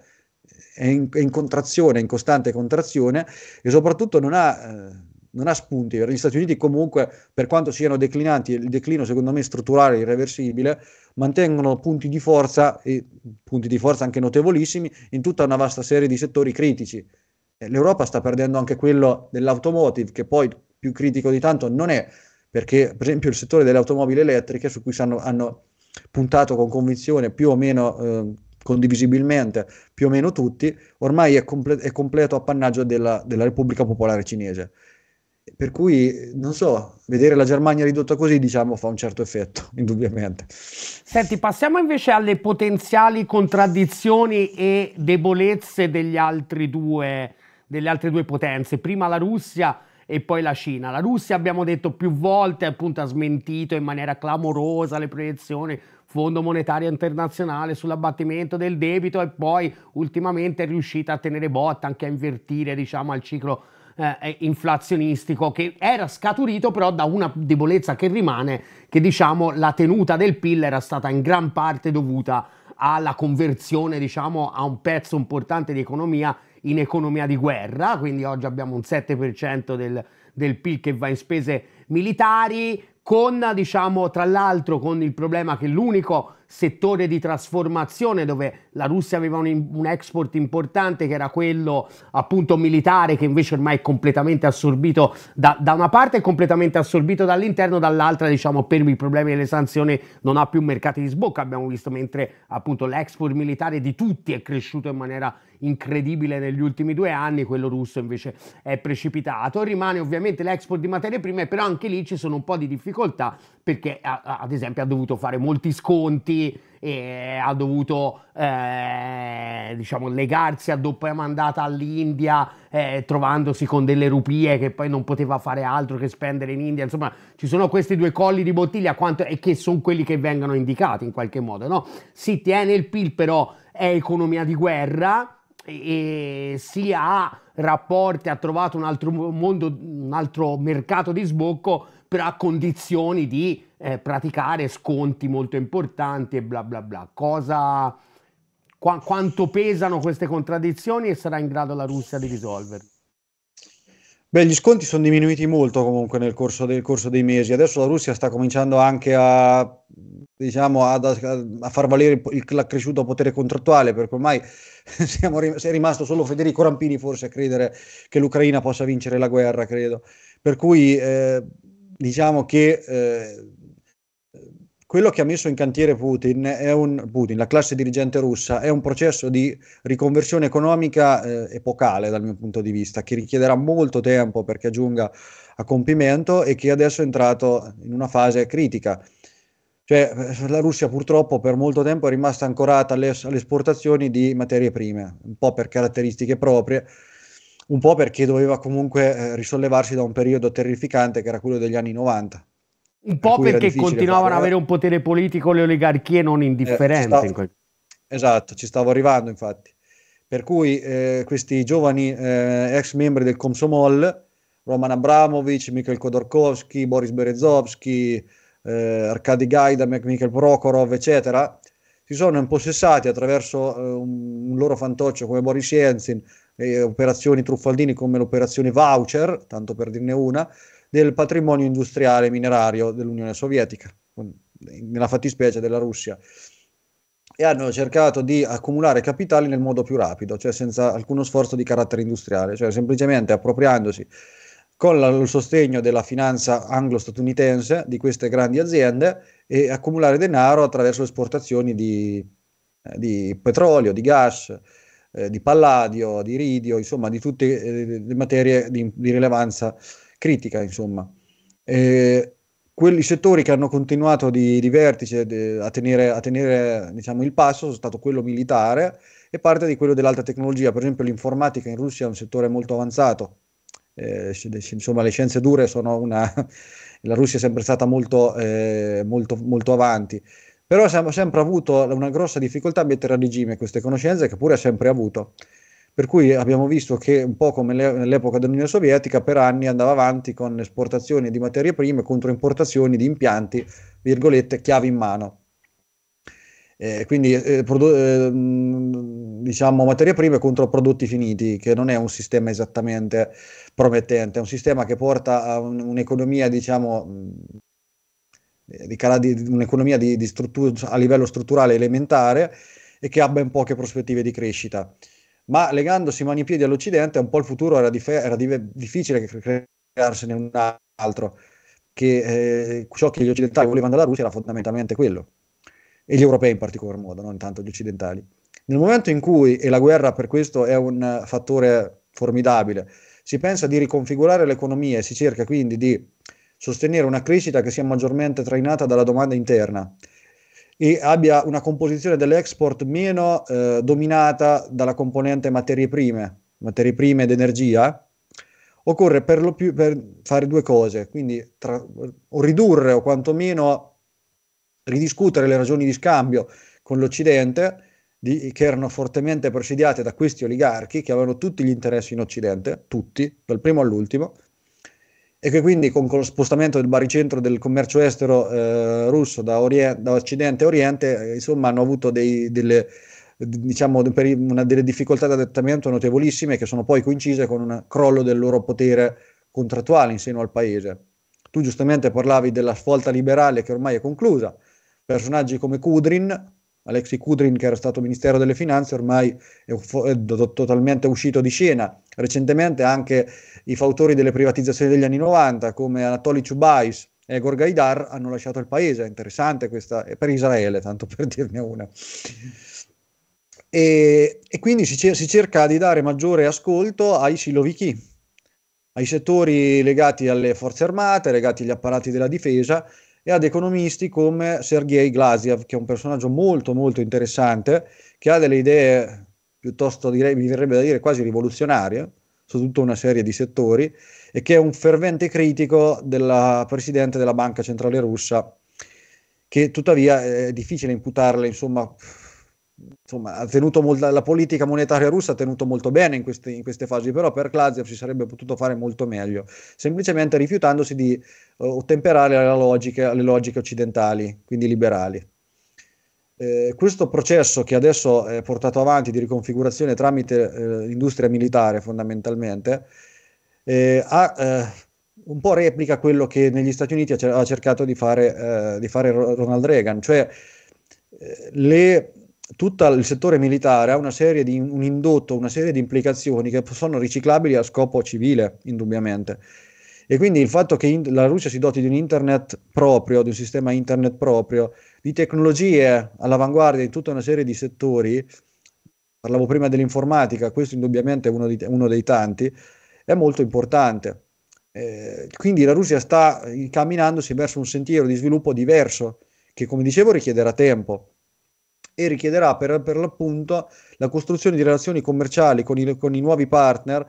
è, in, è in, contrazione, in costante contrazione e soprattutto non ha... Eh, non ha spunti. Gli Stati Uniti comunque, per quanto siano declinanti, il declino secondo me strutturale e irreversibile, mantengono punti di forza, e punti di forza anche notevolissimi, in tutta una vasta serie di settori critici. L'Europa sta perdendo anche quello dell'automotive, che poi più critico di tanto non è, perché per esempio il settore delle automobili elettriche su cui sanno, hanno puntato con convinzione più o meno eh, condivisibilmente più o meno tutti, ormai è, comple- è completo appannaggio della, della Repubblica Popolare Cinese. Per cui, non so, vedere la Germania ridotta così, diciamo, fa un certo effetto, indubbiamente. Senti, passiamo invece alle potenziali contraddizioni e debolezze degli altri due, delle altre due potenze. Prima la Russia, e poi la Cina. La Russia abbiamo detto più volte, appunto ha smentito in maniera clamorosa le proiezioni Fondo Monetario Internazionale sull'abbattimento del debito e poi ultimamente è riuscita a tenere botta, anche a invertire diciamo al ciclo eh, eh inflazionistico che era scaturito però da una debolezza che rimane che diciamo la tenuta del PIL era stata in gran parte dovuta alla conversione diciamo a un pezzo importante di economia in economia di guerra, quindi oggi abbiamo un 7% del, del PIL che va in spese militari, con diciamo tra l'altro con il problema che l'unico settore di trasformazione dove la Russia aveva un, un, export importante che era quello appunto militare che invece ormai è completamente assorbito da, da una parte e completamente assorbito dall'interno dall'altra diciamo per i problemi delle sanzioni non ha più mercati di sbocca abbiamo visto mentre appunto l'export militare di tutti è cresciuto in maniera incredibile negli ultimi due anni, quello russo invece è precipitato. Rimane ovviamente l'export di materie prime, però anche lì ci sono un po' di difficoltà perché ad esempio ha dovuto fare molti sconti e ha dovuto eh, diciamo, legarsi a doppia mandata all'India eh, trovandosi con delle rupie che poi non poteva fare altro che spendere in India insomma ci sono questi due colli di bottiglia quanto, e che sono quelli che vengono indicati in qualche modo no? si tiene il PIL però è economia di guerra e, si ha rapporti, ha trovato un altro mondo, un altro mercato di sbocco, però a condizioni di eh, praticare sconti molto importanti e bla bla bla. Cosa, qua, quanto pesano queste contraddizioni e sarà in grado la Russia di risolverle? Beh, gli sconti sono diminuiti molto comunque nel corso, del, corso dei mesi. Adesso la Russia sta cominciando anche a, diciamo, ad, a far valere il, l'accresciuto potere contrattuale, perché ormai siamo, è rimasto solo Federico Rampini forse a credere che l'Ucraina possa vincere la guerra, credo. Per cui eh, diciamo che eh, quello che ha messo in cantiere Putin, un, Putin la classe dirigente russa, è un processo di riconversione economica eh, epocale dal mio punto di vista, che richiederà molto tempo perché giunga a compimento e che adesso è entrato in una fase critica. Cioè, eh, la Russia purtroppo per molto tempo è rimasta ancorata alle, alle esportazioni di materie prime, un po' per caratteristiche proprie, un po' perché doveva comunque eh, risollevarsi da un periodo terrificante che era quello degli anni 90. Un po' perché continuavano ad avere un potere politico le oligarchie non indifferenti. Eh, ci esatto, ci stavo arrivando infatti. Per cui eh, questi giovani eh, ex membri del Komsomol, Roman Abramovic, Mikhail Khodorkovsky, Boris Berezovsky, eh, Arkady Gaida, Mikhail Prokhorov, eccetera, si sono impossessati attraverso eh, un, un, loro fantoccio come Boris Yeltsin e operazioni truffaldini come l'operazione Voucher, tanto per dirne una, del patrimonio industriale minerario dell'Unione Sovietica, nella fattispecie della Russia e hanno cercato di accumulare capitali nel modo più rapido, cioè senza alcuno sforzo di carattere industriale, cioè semplicemente appropriandosi con la, il sostegno della finanza anglo-statunitense di queste grandi aziende e accumulare denaro attraverso esportazioni di, eh, di petrolio, di gas, eh, di palladio, di ridio, insomma di tutte eh, le materie di, di rilevanza critica, insomma. Eh, quelli settori che hanno continuato di, di vertice de, a tenere, a tenere diciamo, il passo sono stato quello militare e parte di quello dell'alta tecnologia. Per esempio l'informatica in Russia è un settore molto avanzato, eh, insomma le scienze dure sono una... la Russia è sempre stata molto, eh, molto, molto avanti, però abbiamo sempre avuto una grossa difficoltà a mettere a regime queste conoscenze che pure ha sempre avuto. Per cui abbiamo visto che un po' come le, nell'epoca dell'Unione Sovietica per anni andava avanti con esportazioni di materie prime contro importazioni di impianti, virgolette, chiavi in mano. Eh, quindi eh, produ- eh, diciamo materie prime contro prodotti finiti, che non è un sistema esattamente promettente, è un sistema che porta a un, un'economia, diciamo, eh, di, cala- di un'economia di, di struttur- a livello strutturale elementare e che ha ben poche prospettive di crescita ma legandosi mani e piedi all'Occidente un po' il futuro era, dif- era div- difficile crearsene un altro, che eh, ciò che gli occidentali volevano dalla Russia era fondamentalmente quello, e gli europei in particolar modo, non tanto gli occidentali. Nel momento in cui, e la guerra per questo è un fattore formidabile, si pensa di riconfigurare l'economia e si cerca quindi di sostenere una crescita che sia maggiormente trainata dalla domanda interna e abbia una composizione dell'export meno eh, dominata dalla componente materie prime, materie prime ed energia, occorre per lo più per fare due cose, quindi tra, o ridurre o quantomeno ridiscutere le ragioni di scambio con l'Occidente, di, che erano fortemente presidiate da questi oligarchi che avevano tutti gli interessi in Occidente, tutti, dal primo all'ultimo, e che quindi con lo spostamento del baricentro del commercio estero eh, russo da, orien- da, Occidente a Oriente, eh, insomma, hanno avuto dei, delle, diciamo, una, delle difficoltà di adattamento notevolissime che sono poi coincise con un crollo del loro potere contrattuale in seno al paese. Tu giustamente parlavi della svolta liberale che ormai è conclusa, personaggi come Kudrin Alexi Kudrin, che era stato Ministero delle Finanze, ormai è, fu- è do- totalmente uscito di scena. Recentemente anche i fautori delle privatizzazioni degli anni 90, come Anatoly Chubais e Egor Gaidar, hanno lasciato il paese. È interessante questa, è per Israele, tanto per dirne una. E, e quindi si, cer- si, cerca di dare maggiore ascolto ai silovichi, ai settori legati alle forze armate, legati agli apparati della difesa, e ad economisti come Sergei Glaziev, che è un personaggio molto molto interessante, che ha delle idee piuttosto, direi, mi verrebbe da dire, quasi rivoluzionarie su tutta una serie di settori e che è un fervente critico del presidente della Banca Centrale Russa, che tuttavia è difficile imputarle insomma, insomma, molta, la politica monetaria russa ha tenuto molto bene in, questi, in queste fasi, però per Klazev si sarebbe potuto fare molto meglio, semplicemente rifiutandosi di uh, ottemperare logica, alle logiche occidentali, quindi liberali. Eh, questo processo che adesso è portato avanti di riconfigurazione tramite eh, l'industria militare fondamentalmente eh, ha, eh, un po' replica quello che negli Stati Uniti ha, cercato di fare, eh, di fare Ronald Reagan, cioè le tutto il settore militare ha una serie di un indotto, una serie di implicazioni che sono riciclabili a scopo civile, indubbiamente. E quindi il fatto che in- la Russia si doti di un internet proprio, di un sistema internet proprio, di tecnologie all'avanguardia in tutta una serie di settori, parlavo prima dell'informatica, questo indubbiamente è uno, di- uno dei tanti, è molto importante. Eh, quindi la Russia sta incamminandosi verso un sentiero di sviluppo diverso, che come dicevo richiederà tempo e richiederà per, per l'appunto la costruzione di relazioni commerciali con i, con i nuovi partner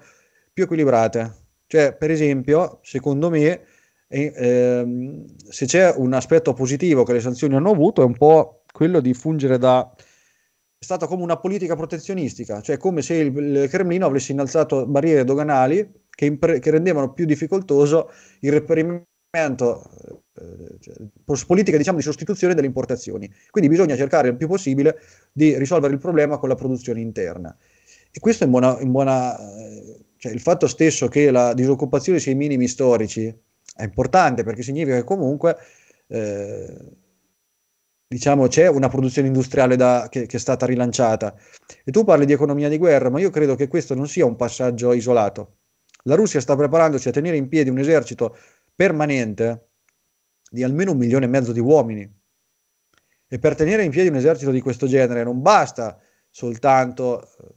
più equilibrate. Cioè, per esempio, secondo me, e, eh, ehm, se c'è un aspetto positivo che le sanzioni hanno avuto è un po' quello di fungere da... è stata come una politica protezionistica, cioè come se il, il Cremlino avesse innalzato barriere doganali che, impre- che rendevano più difficoltoso il reperimento eh, cioè, politica diciamo di sostituzione delle importazioni quindi bisogna cercare il più possibile di risolvere il problema con la produzione interna e questo in buona, in buona eh, cioè il fatto stesso che la disoccupazione sia ai minimi storici è importante perché significa che comunque eh, diciamo c'è una produzione industriale da, che, che è stata rilanciata e tu parli di economia di guerra ma io credo che questo non sia un passaggio isolato la Russia sta preparandosi a tenere in piedi un esercito permanente di almeno un milione e mezzo di uomini. E per tenere in piedi un esercito di questo genere non basta soltanto eh,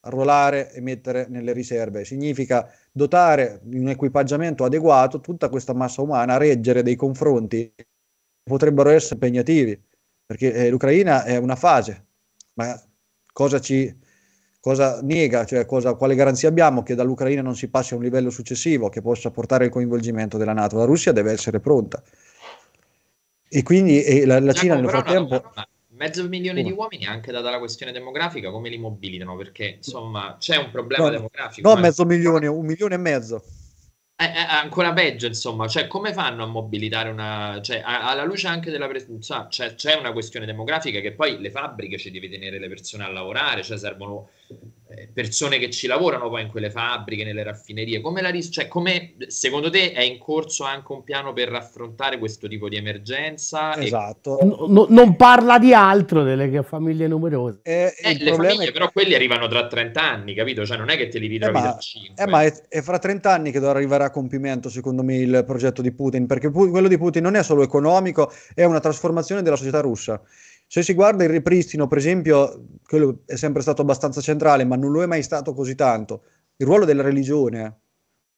arruolare e mettere nelle riserve, significa dotare di un equipaggiamento adeguato tutta questa massa umana a reggere dei confronti che potrebbero essere impegnativi, perché eh, l'Ucraina è una fase, ma cosa ci cosa nega, cioè cosa, quale garanzia abbiamo che dall'Ucraina non si passi a un livello successivo che possa portare il coinvolgimento della Nato. La Russia deve essere pronta. E quindi e la, la Cina nel frattempo... mezzo milione di uomini anche data la questione demografica, come li mobilitano? Perché insomma c'è un problema demografico. No, mezzo milione, un milione e mezzo. È, è ancora peggio, insomma, cioè, come fanno a mobilitare una. Cioè, a, alla luce anche della presenza, cioè, c'è una questione demografica che poi le fabbriche ci deve tenere le persone a lavorare, cioè servono eh, persone che ci lavorano poi in quelle fabbriche, nelle raffinerie, come la ris- cioè, come, secondo te è in corso anche un piano per affrontare questo tipo di emergenza? Esatto. E... No, no, non parla di altro delle famiglie numerose. Eh, eh, le famiglie che... però quelli arrivano tra 30 anni, capito? Cioè non è che te li eh, ritrovi eh, ma, 5. Eh, ma è, è, fra 30 anni che dovrà arrivare a compimento secondo me il progetto di Putin, perché pu- quello di Putin non è solo economico, è una trasformazione della società russa. Se si guarda il ripristino, per esempio, quello è sempre stato abbastanza centrale, ma non lo è mai stato così tanto, il ruolo della religione, eh,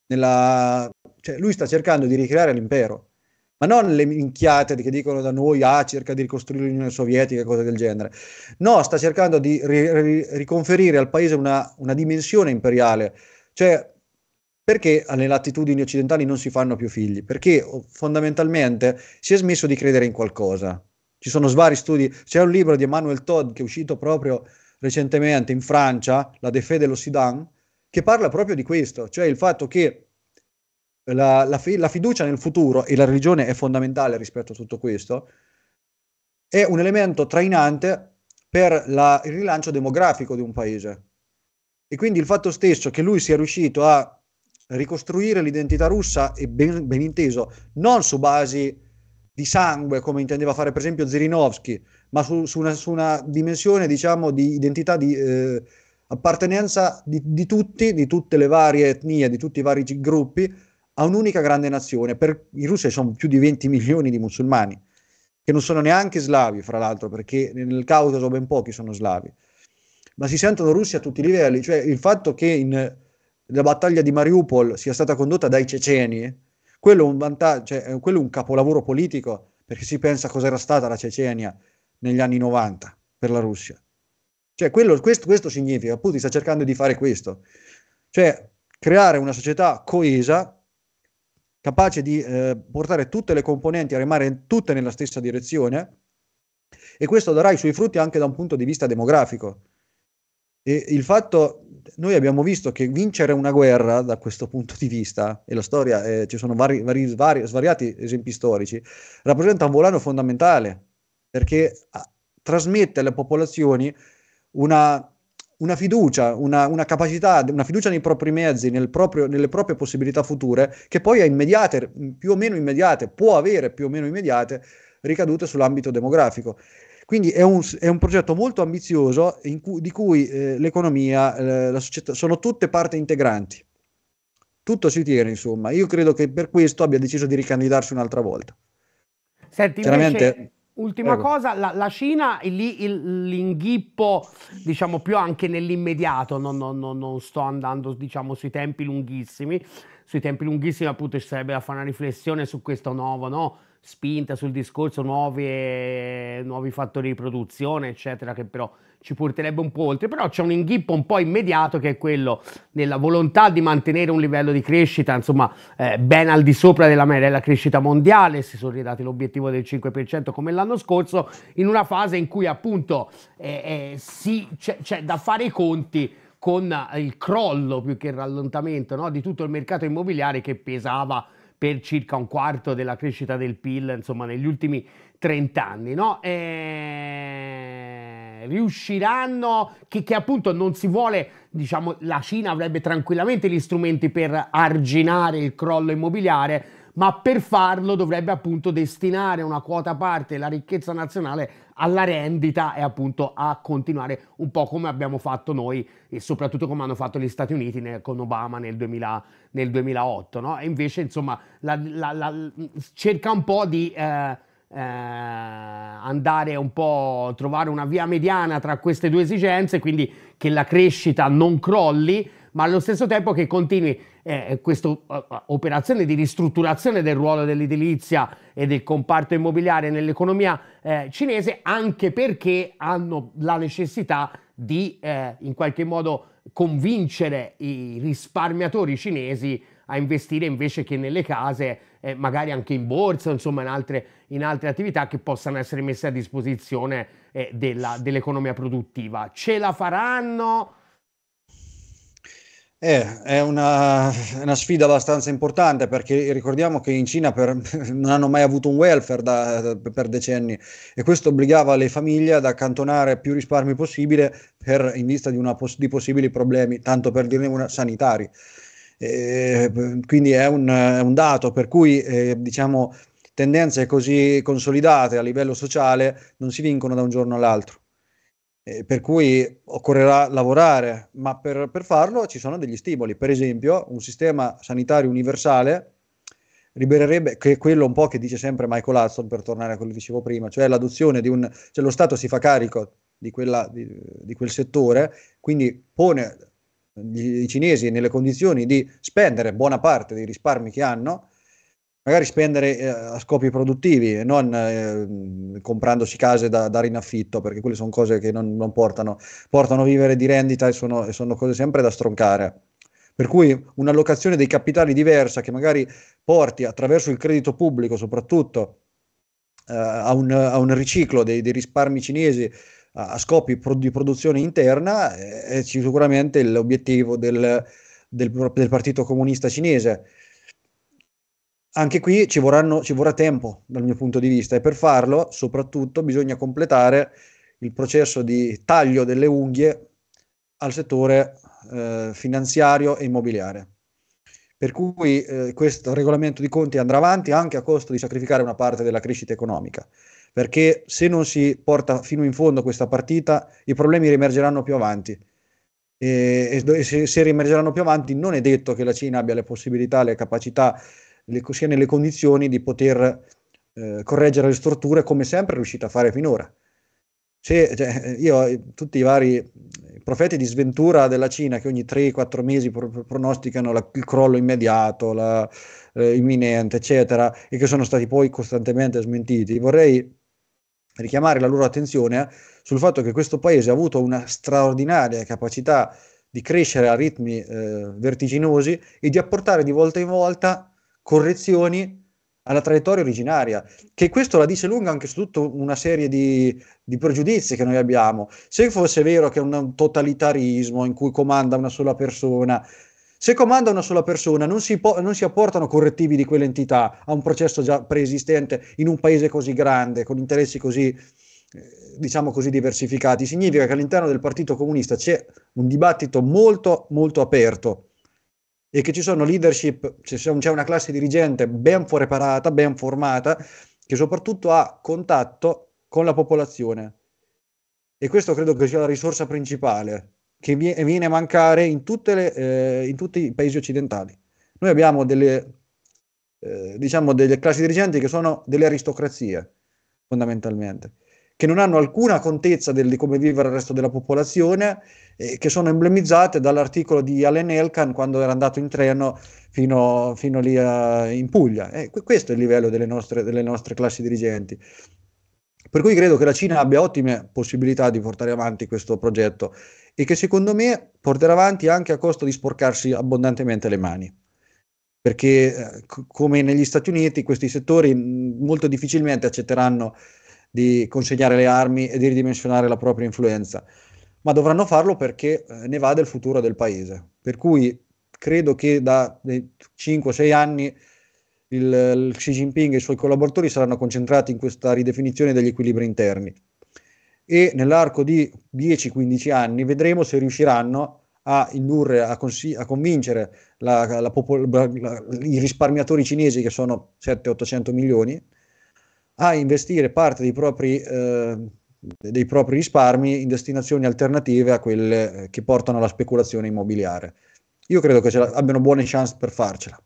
nella... cioè, lui sta cercando di ricreare l'impero, ma non le minchiate che dicono da noi, ah, cerca di ricostruire l'Unione Sovietica, e cose del genere. No, sta cercando di ri- ri- riconferire al paese una, una dimensione imperiale, cioè perché alle latitudini occidentali non si fanno più figli? Perché oh, fondamentalmente si è smesso di credere in qualcosa. Ci sono svari studi. C'è un libro di Emmanuel Todd che è uscito proprio recentemente in Francia, La Defè dello Sidan, che parla proprio di questo, cioè il fatto che la, la, fi- la, fiducia nel futuro, e la religione è fondamentale rispetto a tutto questo, è un elemento trainante per la, il rilancio demografico di un paese. E quindi il fatto stesso che lui sia riuscito a ricostruire l'identità russa, e ben, ben inteso, non su basi di sangue, come intendeva fare per esempio Zirinovsky, ma su, su, una, su una, dimensione diciamo, di identità, di eh, appartenenza di, di, tutti, di tutte le varie etnie, di tutti i vari gruppi, a un'unica grande nazione. Per, in Russia sono più di 20 milioni di musulmani, che non sono neanche slavi, fra l'altro, perché nel Caucaso ben pochi sono slavi, ma si sentono russi a tutti i livelli. Cioè il fatto che in, la battaglia di Mariupol sia stata condotta dai ceceni, quello è un vantaggio, cioè, eh, quello è un capolavoro politico perché si pensa cosa era stata la Cecenia negli anni 90 per la Russia. Cioè, quello, questo, questo significa, Putin sta cercando di fare questo, cioè creare una società coesa capace di eh, portare tutte le componenti a remare tutte nella stessa direzione e questo darà i suoi frutti anche da un punto di vista demografico. E il fatto noi abbiamo visto che vincere una guerra da questo punto di vista, e la storia, eh, ci sono vari, vari, vari, svariati esempi storici, rappresenta un volano fondamentale perché a, ah, trasmette alle popolazioni una, una fiducia, una, una, capacità, una fiducia nei propri mezzi, nel proprio, nelle proprie possibilità future, che poi è immediate, più o meno immediate, può avere più o meno immediate ricadute sull'ambito demografico. Quindi è un, è un progetto molto ambizioso cui, di cui eh, l'economia, eh, la società sono tutte parti integranti. Tutto si tiene, insomma. Io credo che per questo abbia deciso di ricandidarsi un'altra volta. Senti, Chiaramente... Invece... Ultima Prego. cosa, la, la Cina, lì l'inghippo, diciamo più anche nell'immediato, non, non, non, non sto andando diciamo, sui tempi lunghissimi, sui tempi lunghissimi appunto ci sarebbe da fare una riflessione su questo nuovo, no? spinta sul discorso nuove, eh, nuovi fattori di produzione, eccetera, che però ci porterebbe un po' oltre, però c'è un inghippo un po' immediato che è quello della volontà di mantenere un livello di crescita, insomma, eh, ben al di sopra della, media della crescita mondiale, si sono ridati l'obiettivo del 5% come l'anno scorso, in una fase in cui appunto eh, eh, si, c'è, c'è da fare i conti con il crollo più che il rallentamento no? di tutto il mercato immobiliare che pesava per circa un quarto della crescita del PIL, insomma, negli ultimi 30 anni, no? E... Eh, riusciranno, che, che, appunto non si vuole, diciamo, la Cina avrebbe tranquillamente gli strumenti per arginare il crollo immobiliare, ma per farlo dovrebbe appunto destinare una quota parte della ricchezza nazionale alla rendita e appunto a continuare un po' come abbiamo fatto noi e soprattutto come hanno fatto gli Stati Uniti nel, con Obama nel, 2000, nel 2008, no? E invece insomma la, la, la, cerca un po' di... Eh, eh, andare un po' trovare una via mediana tra queste due esigenze, quindi che la crescita non crolli, ma allo stesso tempo che continui eh, eh questa uh, eh, eh, operazione di ristrutturazione del ruolo dell'edilizia e del comparto immobiliare nell'economia eh, cinese, anche perché hanno la necessità di eh, in qualche modo convincere i risparmiatori cinesi a investire invece che nelle case, eh, magari anche in borsa, insomma in altre, in altre, attività che possano essere messe a disposizione eh, dell'economia produttiva. Ce la faranno? Eh, è una, una, sfida abbastanza importante perché ricordiamo che in Cina per, non hanno mai avuto un welfare da, per decenni e questo obbligava le famiglie ad accantonare più risparmi possibile per, in vista di, una, di, possibili problemi, tanto per dirne una, sanitari. Eh, quindi è un, è un, dato per cui eh, diciamo, tendenze così consolidate a livello sociale non si vincono da un giorno all'altro eh, per cui occorrerà lavorare, ma per, per, farlo ci sono degli stimoli. Per esempio, un sistema sanitario universale libererebbe, che è quello un po' che dice sempre Michael Hudson, per tornare a quello che dicevo prima, cioè l'adozione di un... cioè lo Stato si fa carico di, quella, di, di quel settore, quindi pone i cinesi nelle condizioni di spendere buona parte dei risparmi che hanno magari spendere eh, a scopi produttivi e non eh, comprandosi case da dare in affitto, perché quelle sono cose che non, non portano, portano a vivere di rendita e sono, e sono cose sempre da stroncare. Per cui un'allocazione dei capitali diversa che magari porti attraverso il credito pubblico soprattutto eh, a, un, a, un, riciclo dei, dei risparmi cinesi a, a scopi pro, di produzione interna è, eh, è sicuramente l'obiettivo del, del, del Partito Comunista Cinese anche qui ci, vorranno, ci vorrà tempo dal mio punto di vista e per farlo soprattutto bisogna completare il processo di taglio delle unghie al settore eh, finanziario e immobiliare. Per cui eh, questo regolamento di conti andrà avanti anche a costo di sacrificare una parte della crescita economica, perché se non si porta fino in fondo questa partita i problemi riemergeranno più avanti e, e se, se riemergeranno più avanti non è detto che la Cina abbia le possibilità, le capacità le, sia nelle condizioni di poter eh, correggere le strutture come sempre è riuscita a fare finora. Se, cioè, eh, io, eh, tutti i vari eh, profeti di sventura della Cina che ogni 3-4 mesi pro- pronosticano la, il crollo immediato, la, eh, imminente, eccetera, e che sono stati poi costantemente smentiti, vorrei richiamare la loro attenzione sul fatto che questo paese ha avuto una straordinaria capacità di crescere a ritmi eh, vertiginosi e di apportare di volta in volta correzioni alla traiettoria originaria, che questo la dice lunga anche su tutta una serie di, di, pregiudizi che noi abbiamo. Se fosse vero che è un totalitarismo in cui comanda una sola persona, se comanda una sola persona non si, po- non si apportano correttivi di quell'entità a un processo già preesistente in un paese così grande, con interessi così eh, diciamo così diversificati, significa che all'interno del Partito Comunista c'è un dibattito molto molto aperto e che ci sono leadership, c'è una classe dirigente ben preparata, ben formata, che soprattutto ha contatto con la popolazione. E questo credo che sia la risorsa principale che viene a mancare in, le, eh, in tutti i paesi occidentali. Noi abbiamo delle, eh, diciamo delle classi dirigenti che sono delle aristocrazie, fondamentalmente che non hanno alcuna contezza del, di come vivere il resto della popolazione, eh, che sono emblemizzate dall'articolo di Allen Elkan quando era andato in treno fino, fino lì a, eh, in Puglia. Eh, questo è il livello delle nostre, delle nostre classi dirigenti. Per cui credo che la Cina abbia ottime possibilità di portare avanti questo progetto e che secondo me porterà avanti anche a costo di sporcarsi abbondantemente le mani perché eh, come negli Stati Uniti questi settori molto difficilmente accetteranno di consegnare le armi e di ridimensionare la propria influenza, ma dovranno farlo perché eh, ne va del futuro del paese. Per cui credo che da 5-6 eh, anni il, il Xi Jinping e i suoi collaboratori saranno concentrati in questa ridefinizione degli equilibri interni e nell'arco di 10-15 anni vedremo se riusciranno a indurre, a, consi- a convincere la, la popol- la, i risparmiatori cinesi che sono 7-800 milioni a investire parte dei propri, eh, dei propri risparmi in destinazioni alternative a quelle eh, che portano alla speculazione immobiliare. Io credo che abbiano buone chance per farcela.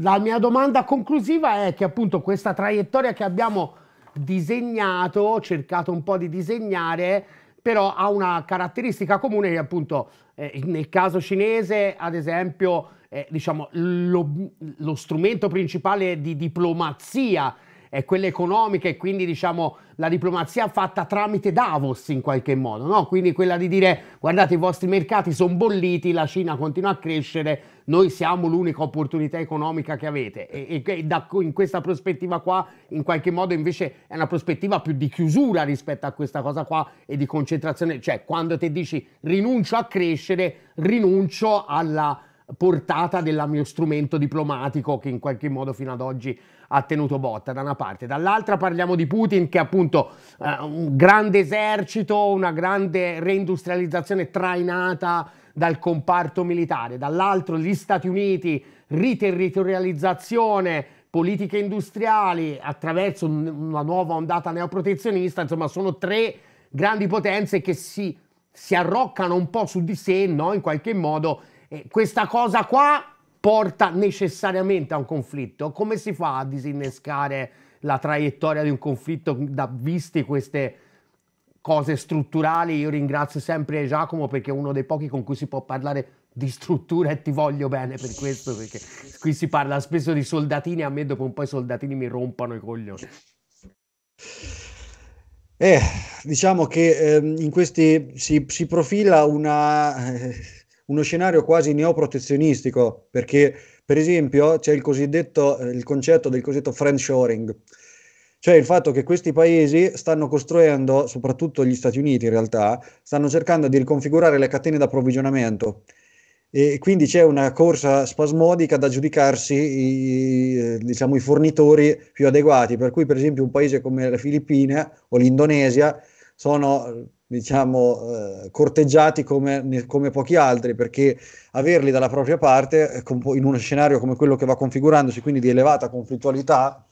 La mia domanda conclusiva è che appunto questa traiettoria che abbiamo disegnato, cercato un po' di disegnare, però ha una caratteristica comune che appunto eh, nel caso cinese, ad esempio, eh, diciamo, lo, lo, strumento principale di diplomazia è quella economica e quindi diciamo la diplomazia fatta tramite Davos in qualche modo, no? quindi quella di dire guardate i vostri mercati sono bolliti, la Cina continua a crescere, noi siamo l'unica opportunità economica che avete e, e, e da, in questa prospettiva qua in qualche modo invece è una prospettiva più di chiusura rispetto a questa cosa qua e di concentrazione, cioè quando te dici rinuncio a crescere, rinuncio alla portata del mio strumento diplomatico che in qualche modo fino ad oggi ha tenuto botta da una parte, dall'altra parliamo di Putin che appunto eh, un grande esercito, una grande reindustrializzazione trainata dal comparto militare, dall'altro gli Stati Uniti, riterritorializzazione, politiche industriali attraverso una nuova ondata neoprotezionista, insomma sono tre grandi potenze che si, si arroccano un po' su di sé, no? in qualche modo. E questa cosa qua porta necessariamente a un conflitto? Come si fa a disinnescare la traiettoria di un conflitto da visti queste cose strutturali? Io ringrazio sempre Giacomo perché è uno dei pochi con cui si può parlare di struttura e ti voglio bene per questo perché qui si parla spesso di soldatini e a me dopo un po' i soldatini mi rompono i coglioni. Eh, diciamo che eh, in questi si, si profila una, eh, uno scenario quasi neoprotezionistico, perché per esempio c'è il cosiddetto eh, il concetto del cosiddetto friendshoring, cioè il fatto che questi paesi stanno costruendo, soprattutto gli Stati Uniti in realtà, stanno cercando di riconfigurare le catene d'approvvigionamento e quindi c'è una corsa spasmodica da giudicarsi i, diciamo, i fornitori più adeguati, per cui per esempio un paese come le Filippine o l'Indonesia sono diciamo, eh, corteggiati come, come, pochi altri, perché averli dalla propria parte eh, in uno scenario come quello che va configurandosi, quindi di elevata conflittualità,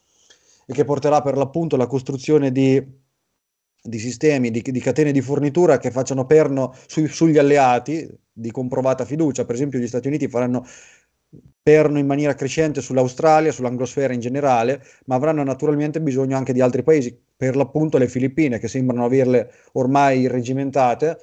e che porterà per l'appunto alla costruzione di, di sistemi, di, di, catene di fornitura che facciano perno su, sugli alleati di comprovata fiducia. Per esempio gli Stati Uniti faranno perno in maniera crescente sull'Australia, sull'anglosfera in generale, ma avranno naturalmente bisogno anche di altri paesi per l'appunto le Filippine, che sembrano averle ormai regimentate,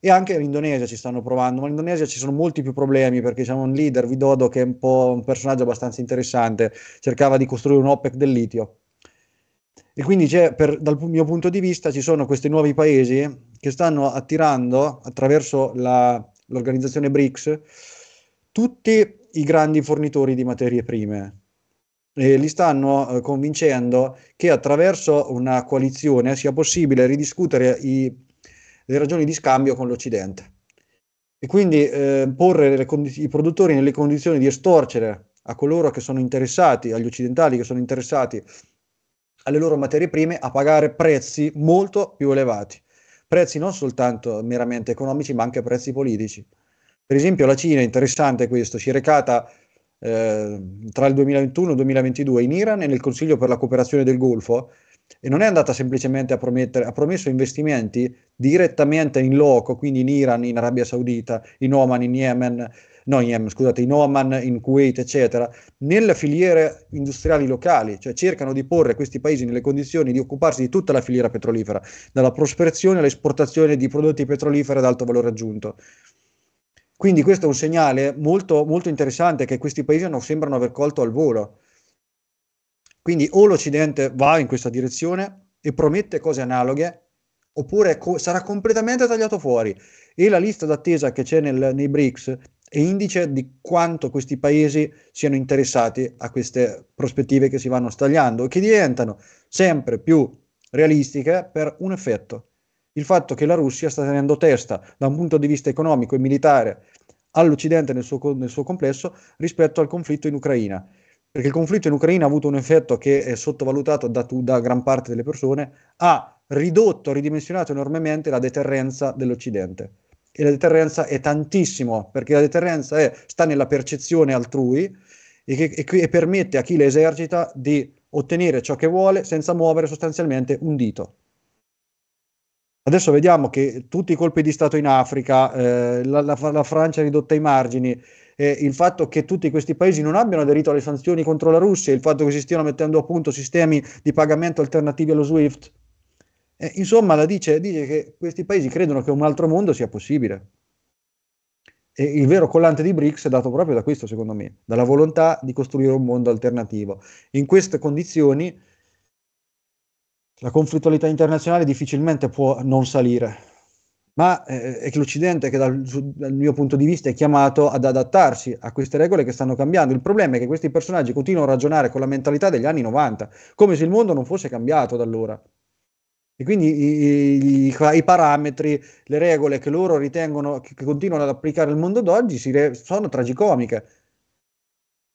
e anche l'Indonesia ci stanno provando, ma in Indonesia ci sono molti più problemi perché c'è un leader, Vidodo, che è un po' un personaggio abbastanza interessante, cercava di costruire un OPEC del litio. E quindi per, dal mio punto di vista ci sono questi nuovi paesi che stanno attirando attraverso la, l'organizzazione BRICS tutti i grandi fornitori di materie prime, eh, li stanno eh, convincendo che attraverso una coalizione sia possibile ridiscutere i, le ragioni di scambio con l'Occidente e quindi eh, porre cond- i produttori nelle condizioni di estorcere a coloro che sono interessati, agli occidentali che sono interessati alle loro materie prime, a pagare prezzi molto più elevati, prezzi non soltanto meramente economici ma anche prezzi politici. Per esempio la Cina, interessante questo, si è recata eh, tra il 2021 e il 2022 in Iran e nel Consiglio per la cooperazione del Golfo e non è andata semplicemente a promettere, ha promesso investimenti direttamente in loco, quindi in Iran, in Arabia Saudita, in Oman, in Yemen, no in Yemen, scusate, in Oman, in Kuwait, eccetera, nelle filiere industriali locali, cioè cercano di porre questi paesi nelle condizioni di occuparsi di tutta la filiera petrolifera, dalla prospezione all'esportazione di prodotti petroliferi ad alto valore aggiunto. Quindi questo è un segnale molto, molto interessante che questi paesi non sembrano aver colto al volo. Quindi o l'Occidente va in questa direzione e promette cose analoghe, oppure co- sarà completamente tagliato fuori. E la lista d'attesa che c'è nel, nei BRICS è indice di quanto questi paesi siano interessati a queste prospettive che si vanno stagliando e che diventano sempre più realistiche per un effetto, il fatto che la Russia sta tenendo testa da un punto di vista economico e militare all'Occidente nel suo, nel suo complesso rispetto al conflitto in Ucraina perché il conflitto in Ucraina ha avuto un effetto che è sottovalutato da, da, gran parte delle persone, ha ridotto, ridimensionato enormemente la deterrenza dell'Occidente. E la deterrenza è tantissimo, perché la deterrenza è, sta nella percezione altrui e, che, e, e permette a chi la esercita di ottenere ciò che vuole senza muovere sostanzialmente un dito. Adesso vediamo che tutti i colpi di Stato in Africa, eh, la, la, la, Francia ridotta ai margini, eh, il fatto che tutti questi paesi non abbiano aderito alle sanzioni contro la Russia, il fatto che si stiano mettendo a punto sistemi di pagamento alternativi allo SWIFT, eh, insomma dice, dice che questi paesi credono che un altro mondo sia possibile. E il vero collante di BRICS è dato proprio da questo, secondo me, dalla volontà di costruire un mondo alternativo. In queste condizioni la conflittualità internazionale difficilmente può non salire, ma eh, è l'Occidente, che dal, dal, mio punto di vista è chiamato ad adattarsi a queste regole che stanno cambiando. Il problema è che questi personaggi continuano a ragionare con la mentalità degli anni 90, come se il mondo non fosse cambiato da allora. E quindi i, i, i parametri, le regole che loro ritengono, che, che continuano ad applicare al mondo d'oggi, re, sono tragicomiche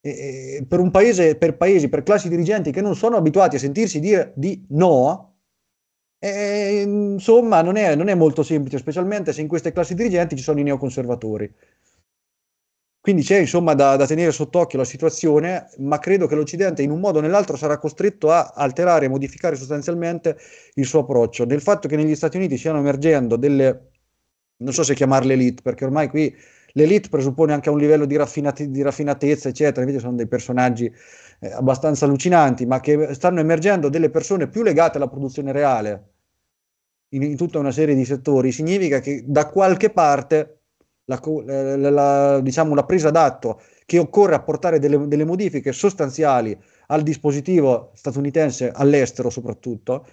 eh, per, paese, per paesi, per classi dirigenti che non sono abituati a sentirsi dire di no, eh, insomma non è, non è molto semplice, specialmente se in queste classi dirigenti ci sono i neoconservatori. Quindi c'è insomma da, da, tenere sott'occhio la situazione, ma credo che l'Occidente in un modo o nell'altro sarà costretto a alterare e modificare sostanzialmente il suo approccio. Del fatto che negli Stati Uniti stiano emergendo delle, non so se chiamarle elite, perché ormai qui l'elite presuppone anche un livello di, raffinate, di raffinatezza, eccetera, invece sono dei personaggi eh, abbastanza allucinanti, ma che stanno emergendo delle persone più legate alla produzione reale in, in tutta una serie di settori, significa che da qualche parte la, eh, la, la, diciamo, la presa d'atto che occorre apportare delle, delle modifiche sostanziali al dispositivo statunitense all'estero soprattutto,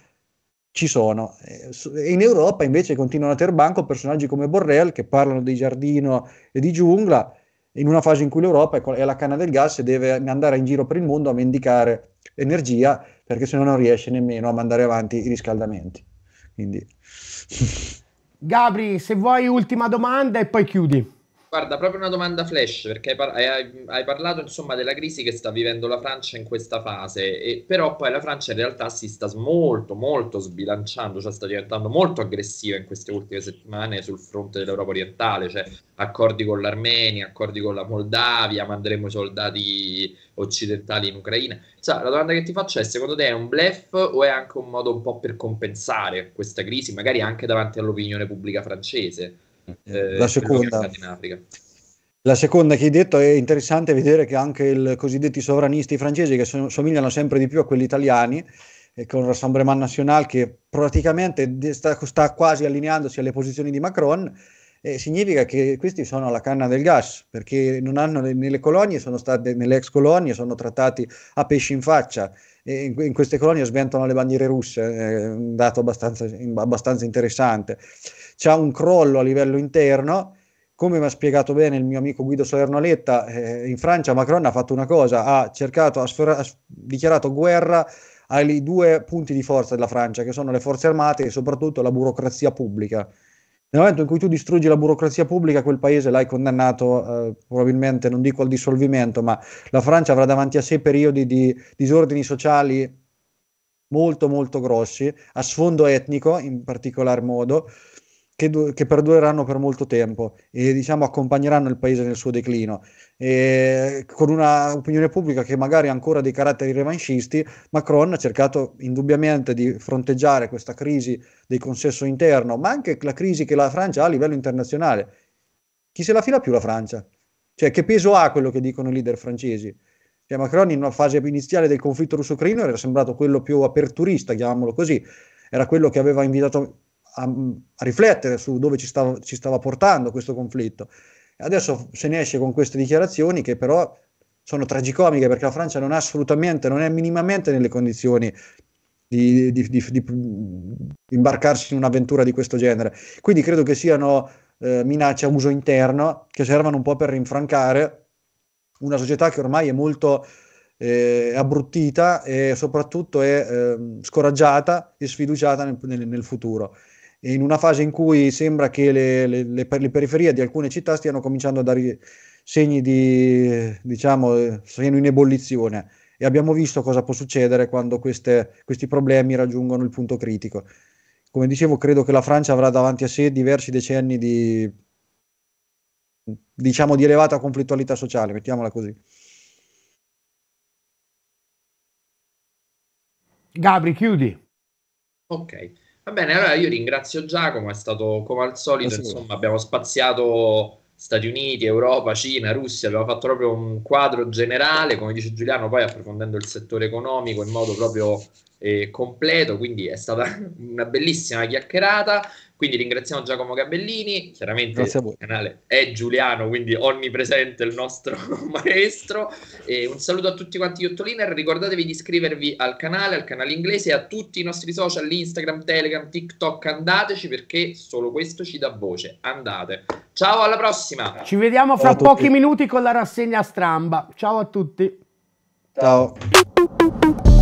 ci sono. Eh, in Europa invece continuano a ter banco personaggi come Borrell che parlano di giardino e di giungla in una fase in cui l'Europa è la canna del gas e deve andare in giro per il mondo a mendicare energia perché se no non riesce nemmeno a mandare avanti i riscaldamenti. Quindi... Gabri, se vuoi ultima domanda e poi chiudi. Guarda, proprio una domanda flash, perché hai, par- hai, hai parlato insomma, della crisi che sta vivendo la Francia in questa fase, e, però poi la Francia in realtà si sta molto, molto sbilanciando, cioè sta diventando molto aggressiva in queste ultime settimane sul fronte dell'Europa orientale, cioè accordi con l'Armenia, accordi con la Moldavia, manderemo i soldati occidentali in Ucraina. Cioè, la domanda che ti faccio è, secondo te è un blef o è anche un modo un po' per compensare questa crisi, magari anche davanti all'opinione pubblica francese? Eh, la seconda. La seconda che hai detto è interessante vedere che anche i cosiddetti sovranisti francesi, che so, somigliano sempre di più a quelli italiani, eh, con Rassemblement National che praticamente sta, sta, quasi allineandosi alle posizioni di Macron, eh, significa che questi sono alla canna del gas, perché non hanno nelle colonie, sono state nelle ex colonie, sono trattati a pesci in faccia. E in, in queste colonie sventano le bandiere russe, eh, un dato abbastanza, abbastanza interessante c'è un crollo a livello interno. Come mi ha spiegato bene il mio amico Guido Salernoletta, eh, in Francia Macron ha fatto una cosa, ha cercato, ha, sfer- ha dichiarato guerra ai due punti di forza della Francia, che sono le forze armate e soprattutto la burocrazia pubblica. Nel momento in cui tu distruggi la burocrazia pubblica, quel paese l'hai condannato, eh, probabilmente non dico al dissolvimento, ma la Francia avrà davanti a sé periodi di disordini sociali molto molto grossi, a sfondo etnico in particolar modo, che, du- che, perdureranno per molto tempo e diciamo accompagneranno il paese nel suo declino, e con opinione pubblica che magari ha ancora dei caratteri revanchisti Macron ha cercato indubbiamente di fronteggiare questa crisi del consesso interno, ma anche la crisi che la Francia ha a livello internazionale. Chi se la fila più la Francia? Cioè che peso ha quello che dicono i leader francesi? Cioè, Macron in una fase iniziale del conflitto russo-ucraino era sembrato quello più aperturista, chiamiamolo così, era quello che aveva invitato a, a riflettere su dove ci stava, ci stava portando questo conflitto. Adesso se ne esce con queste dichiarazioni che però sono tragicomiche perché la Francia non è assolutamente, non è minimamente nelle condizioni di, di, di, di imbarcarsi in un'avventura di questo genere. Quindi credo che siano eh, minacce a uso interno che servano un po' per rinfrancare una società che ormai è molto eh, abbruttita e soprattutto è eh, scoraggiata e sfiduciata nel, nel, nel futuro in una fase in cui sembra che le, le, le, le periferie di alcune città stiano cominciando a dare segni di, diciamo, eh, siano in ebollizione e abbiamo visto cosa può succedere quando queste, questi problemi raggiungono il punto critico. Come dicevo, credo che la Francia avrà davanti a sé diversi decenni di, diciamo, di elevata conflittualità sociale, mettiamola così. Gabri, chiudi. Ok. Va bene, allora io ringrazio Giacomo, è stato come al solito, insomma, abbiamo spaziato Stati Uniti, Europa, Cina, Russia, abbiamo fatto proprio un quadro generale, come dice Giuliano, poi approfondendo il settore economico in modo proprio eh, completo, quindi è stata una bellissima chiacchierata. Quindi ringraziamo Giacomo Gabellini, chiaramente il canale è Giuliano, quindi onnipresente il nostro maestro. E un saluto a tutti quanti gli Ottoliner, ricordatevi di iscrivervi al canale, al canale inglese e a tutti i nostri social, Instagram, Telegram, TikTok, andateci perché solo questo ci dà voce. Andate. Ciao, alla prossima. Ci vediamo fra pochi minuti con la rassegna stramba. Ciao a tutti. Ciao.